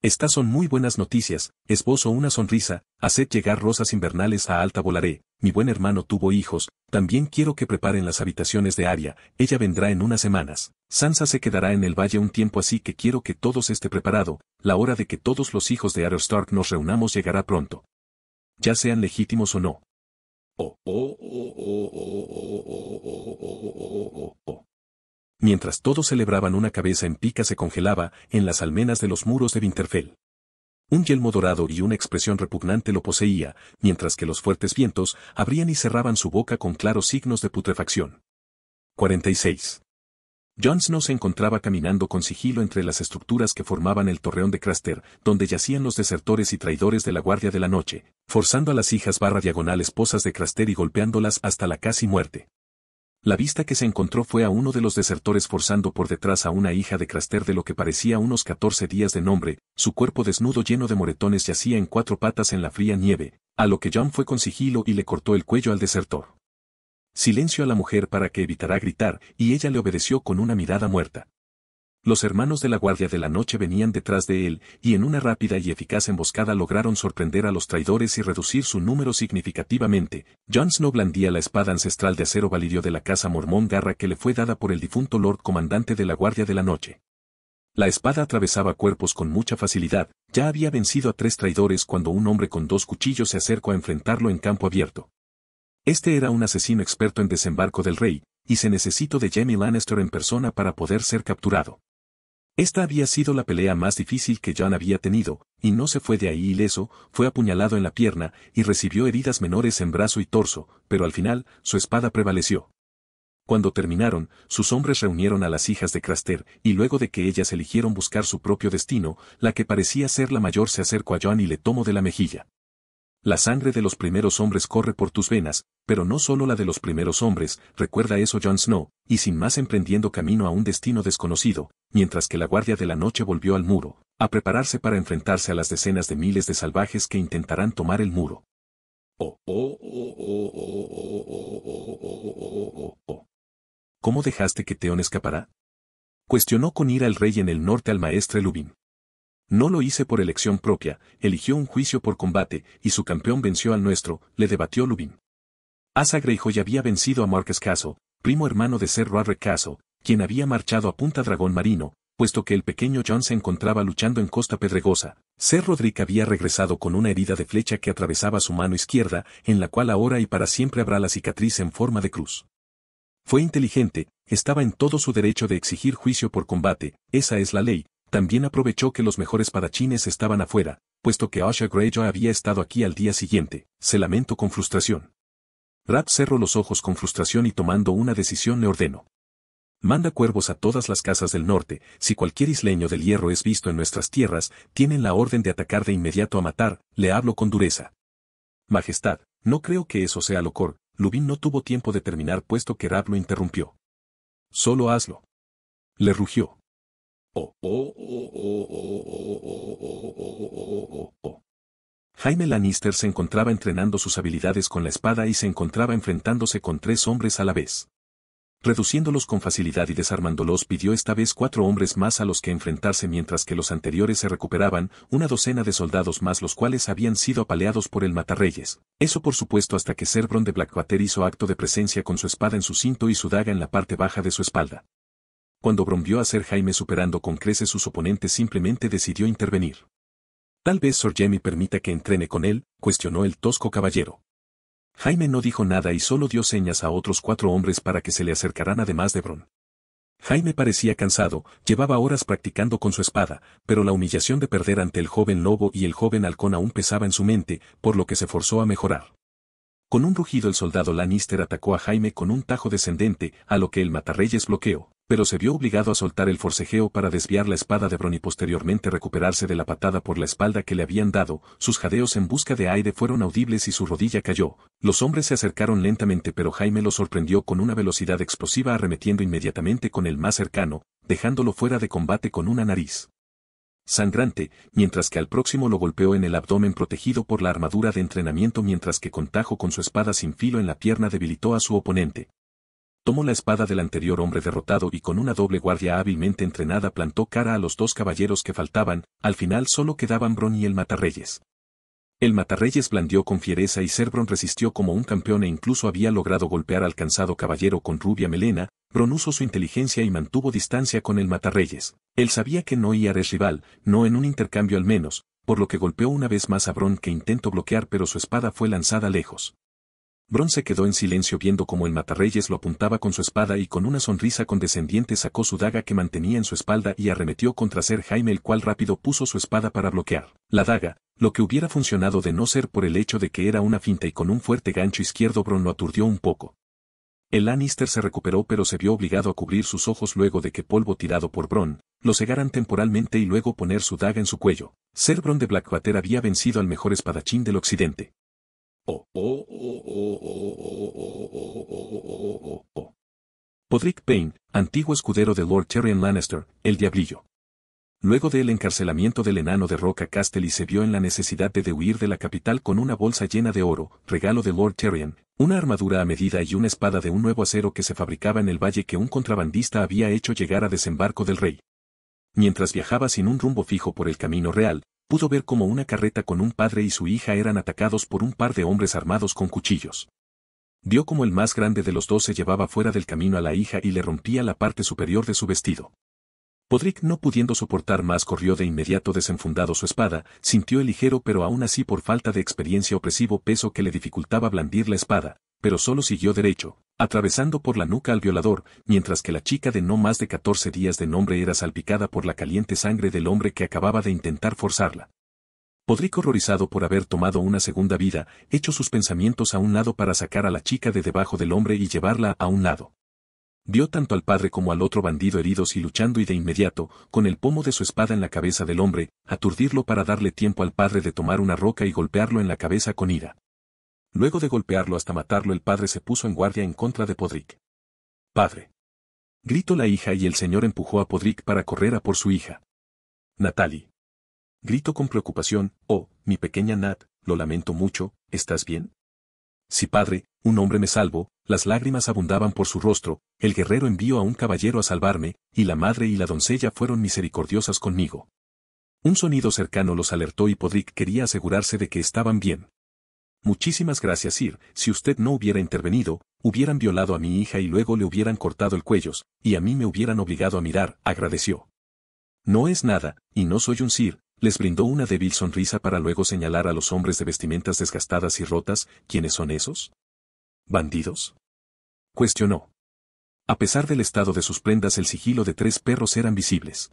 Estas son muy buenas noticias, esbozo una sonrisa, haced llegar rosas invernales a Alta Volaré, mi buen hermano tuvo hijos, también quiero que preparen las habitaciones de Aria, ella vendrá en unas semanas. Sansa se quedará en el valle un tiempo así que quiero que todos esté preparado, la hora de que todos los hijos de Arya Stark nos reunamos llegará pronto. Ya sean legítimos o no mientras todos celebraban una cabeza en pica se congelaba en las almenas de los muros de Winterfell. Un yelmo dorado y una expresión repugnante lo poseía, mientras que los fuertes vientos abrían y cerraban su boca con claros signos de putrefacción. 46. Jon no se encontraba caminando con sigilo entre las estructuras que formaban el torreón de Craster, donde yacían los desertores y traidores de la Guardia de la Noche, forzando a las hijas barra diagonal esposas de Craster y golpeándolas hasta la casi muerte. La vista que se encontró fue a uno de los desertores forzando por detrás a una hija de Craster de lo que parecía unos catorce días de nombre, su cuerpo desnudo lleno de moretones yacía en cuatro patas en la fría nieve, a lo que John fue con sigilo y le cortó el cuello al desertor. Silencio a la mujer para que evitara gritar, y ella le obedeció con una mirada muerta. Los hermanos de la Guardia de la Noche venían detrás de él, y en una rápida y eficaz emboscada lograron sorprender a los traidores y reducir su número significativamente. Jon Snow blandía la espada ancestral de acero validio de la casa mormón garra que le fue dada por el difunto Lord Comandante de la Guardia de la Noche. La espada atravesaba cuerpos con mucha facilidad, ya había vencido a tres traidores cuando un hombre con dos cuchillos se acercó a enfrentarlo en campo abierto. Este era un asesino experto en desembarco del rey, y se necesitó de Jamie Lannister en persona para poder ser capturado. Esta había sido la pelea más difícil que John había tenido, y no se fue de ahí ileso, fue apuñalado en la pierna y recibió heridas menores en brazo y torso, pero al final, su espada prevaleció. Cuando terminaron, sus hombres reunieron a las hijas de Craster, y luego de que ellas eligieron buscar su propio destino, la que parecía ser la mayor se acercó a John y le tomó de la mejilla. La sangre de los primeros hombres corre por tus venas, pero no solo la de los primeros hombres, recuerda eso Jon Snow, y sin más emprendiendo camino a un destino desconocido, mientras que la Guardia de la Noche volvió al muro, a prepararse para enfrentarse a las decenas de miles de salvajes que intentarán tomar el muro. ¿Cómo dejaste que Teón escapara? Cuestionó con ira el rey en el norte al maestre Lubin. No lo hice por elección propia, eligió un juicio por combate, y su campeón venció al nuestro, le debatió Lubin. Asa Greyjoy había vencido a Marques Caso, primo hermano de Ser Roderick Caso, quien había marchado a Punta Dragón Marino, puesto que el pequeño John se encontraba luchando en Costa Pedregosa. Ser Roderick había regresado con una herida de flecha que atravesaba su mano izquierda, en la cual ahora y para siempre habrá la cicatriz en forma de cruz. Fue inteligente, estaba en todo su derecho de exigir juicio por combate, esa es la ley, también aprovechó que los mejores padachines estaban afuera, puesto que Asha ya había estado aquí al día siguiente, se lamentó con frustración. Rap cerró los ojos con frustración y tomando una decisión le ordenó. Manda cuervos a todas las casas del norte, si cualquier isleño del hierro es visto en nuestras tierras, tienen la orden de atacar de inmediato a matar, le hablo con dureza. Majestad, no creo que eso sea locor, Lubin no tuvo tiempo de terminar puesto que Rap lo interrumpió. Solo hazlo. Le rugió. Jaime Lannister se encontraba entrenando sus habilidades con la espada y se encontraba enfrentándose con tres hombres a la vez. Reduciéndolos con facilidad y desarmándolos pidió esta vez cuatro hombres más a los que enfrentarse mientras que los anteriores se recuperaban, una docena de soldados más los cuales habían sido apaleados por el matarreyes. Eso por supuesto hasta que Cerbron de Blackwater hizo acto de presencia con su espada en su cinto y su daga en la parte baja de su espalda cuando vio a ser Jaime superando con creces sus oponentes simplemente decidió intervenir. Tal vez Sir Jamie permita que entrene con él, cuestionó el tosco caballero. Jaime no dijo nada y solo dio señas a otros cuatro hombres para que se le acercaran además de Bron. Jaime parecía cansado, llevaba horas practicando con su espada, pero la humillación de perder ante el joven lobo y el joven halcón aún pesaba en su mente, por lo que se forzó a mejorar. Con un rugido el soldado Lannister atacó a Jaime con un tajo descendente, a lo que el matarreyes bloqueó pero se vio obligado a soltar el forcejeo para desviar la espada de Bron y posteriormente recuperarse de la patada por la espalda que le habían dado, sus jadeos en busca de aire fueron audibles y su rodilla cayó, los hombres se acercaron lentamente pero Jaime lo sorprendió con una velocidad explosiva arremetiendo inmediatamente con el más cercano, dejándolo fuera de combate con una nariz sangrante, mientras que al próximo lo golpeó en el abdomen protegido por la armadura de entrenamiento mientras que contajo con su espada sin filo en la pierna debilitó a su oponente, tomó la espada del anterior hombre derrotado y con una doble guardia hábilmente entrenada plantó cara a los dos caballeros que faltaban, al final solo quedaban Bron y el Matarreyes. El Matarreyes blandió con fiereza y Cerbron resistió como un campeón e incluso había logrado golpear al cansado caballero con rubia melena, Bron usó su inteligencia y mantuvo distancia con el Matarreyes. Él sabía que no a res rival, no en un intercambio al menos, por lo que golpeó una vez más a Bron que intentó bloquear pero su espada fue lanzada lejos. Bron se quedó en silencio viendo cómo el matarreyes lo apuntaba con su espada y con una sonrisa condescendiente sacó su daga que mantenía en su espalda y arremetió contra Ser Jaime el cual rápido puso su espada para bloquear. La daga, lo que hubiera funcionado de no ser por el hecho de que era una finta y con un fuerte gancho izquierdo Bron lo aturdió un poco. El Lannister se recuperó pero se vio obligado a cubrir sus ojos luego de que polvo tirado por Bron, lo cegaran temporalmente y luego poner su daga en su cuello. Ser Bron de Blackwater había vencido al mejor espadachín del occidente. Podrick Payne, antiguo escudero de Lord Tyrion Lannister, el Diablillo. Luego del encarcelamiento del enano de Roca y se vio en la necesidad de huir de la capital con una bolsa llena de oro, regalo de Lord Tyrion, una armadura a medida y una espada de un nuevo acero que se fabricaba en el valle que un contrabandista había hecho llegar a desembarco del rey. Mientras viajaba sin un rumbo fijo por el camino real, pudo ver cómo una carreta con un padre y su hija eran atacados por un par de hombres armados con cuchillos. Vio cómo el más grande de los dos se llevaba fuera del camino a la hija y le rompía la parte superior de su vestido. Podrick no pudiendo soportar más corrió de inmediato desenfundado su espada, sintió el ligero pero aún así por falta de experiencia opresivo peso que le dificultaba blandir la espada, pero solo siguió derecho, atravesando por la nuca al violador, mientras que la chica de no más de 14 días de nombre era salpicada por la caliente sangre del hombre que acababa de intentar forzarla. Podrí horrorizado por haber tomado una segunda vida, echó sus pensamientos a un lado para sacar a la chica de debajo del hombre y llevarla a un lado. Vio tanto al padre como al otro bandido heridos y luchando y de inmediato, con el pomo de su espada en la cabeza del hombre, aturdirlo para darle tiempo al padre de tomar una roca y golpearlo en la cabeza con ira. Luego de golpearlo hasta matarlo el padre se puso en guardia en contra de Podrick. Padre. Gritó la hija y el señor empujó a Podrick para correr a por su hija. Natalie. Gritó con preocupación, oh, mi pequeña Nat, lo lamento mucho, ¿estás bien? sí, padre, un hombre me salvó, las lágrimas abundaban por su rostro, el guerrero envió a un caballero a salvarme, y la madre y la doncella fueron misericordiosas conmigo. Un sonido cercano los alertó y Podrick quería asegurarse de que estaban bien. Muchísimas gracias Sir, si usted no hubiera intervenido, hubieran violado a mi hija y luego le hubieran cortado el cuello, y a mí me hubieran obligado a mirar, agradeció. No es nada, y no soy un Sir, les brindó una débil sonrisa para luego señalar a los hombres de vestimentas desgastadas y rotas, ¿quiénes son esos? ¿Bandidos? Cuestionó. A pesar del estado de sus prendas el sigilo de tres perros eran visibles.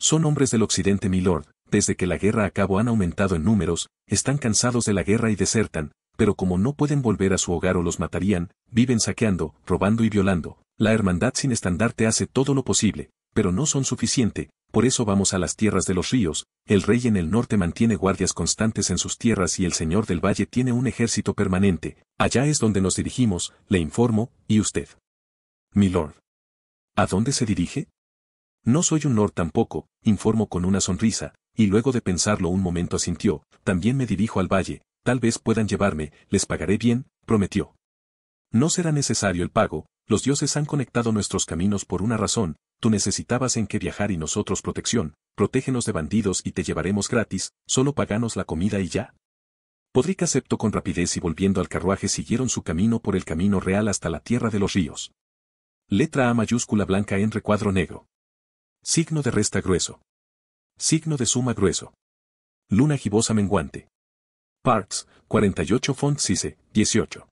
Son hombres del occidente, mi Lord», desde que la guerra acabó han aumentado en números, están cansados de la guerra y desertan, pero como no pueden volver a su hogar o los matarían, viven saqueando, robando y violando. La hermandad sin estandarte hace todo lo posible, pero no son suficiente, por eso vamos a las tierras de los ríos, el rey en el norte mantiene guardias constantes en sus tierras y el señor del valle tiene un ejército permanente, allá es donde nos dirigimos, le informo, y usted. Milord. ¿A dónde se dirige? No soy un lord tampoco, informo con una sonrisa, y luego de pensarlo un momento asintió, también me dirijo al valle, tal vez puedan llevarme, les pagaré bien, prometió. No será necesario el pago, los dioses han conectado nuestros caminos por una razón, tú necesitabas en qué viajar y nosotros protección, protégenos de bandidos y te llevaremos gratis, solo paganos la comida y ya. Podrick aceptó con rapidez y volviendo al carruaje siguieron su camino por el camino real hasta la tierra de los ríos. Letra A mayúscula blanca en recuadro negro. Signo de resta grueso. Signo de suma grueso. Luna gibosa menguante. Parks, 48 Font Cise, 18.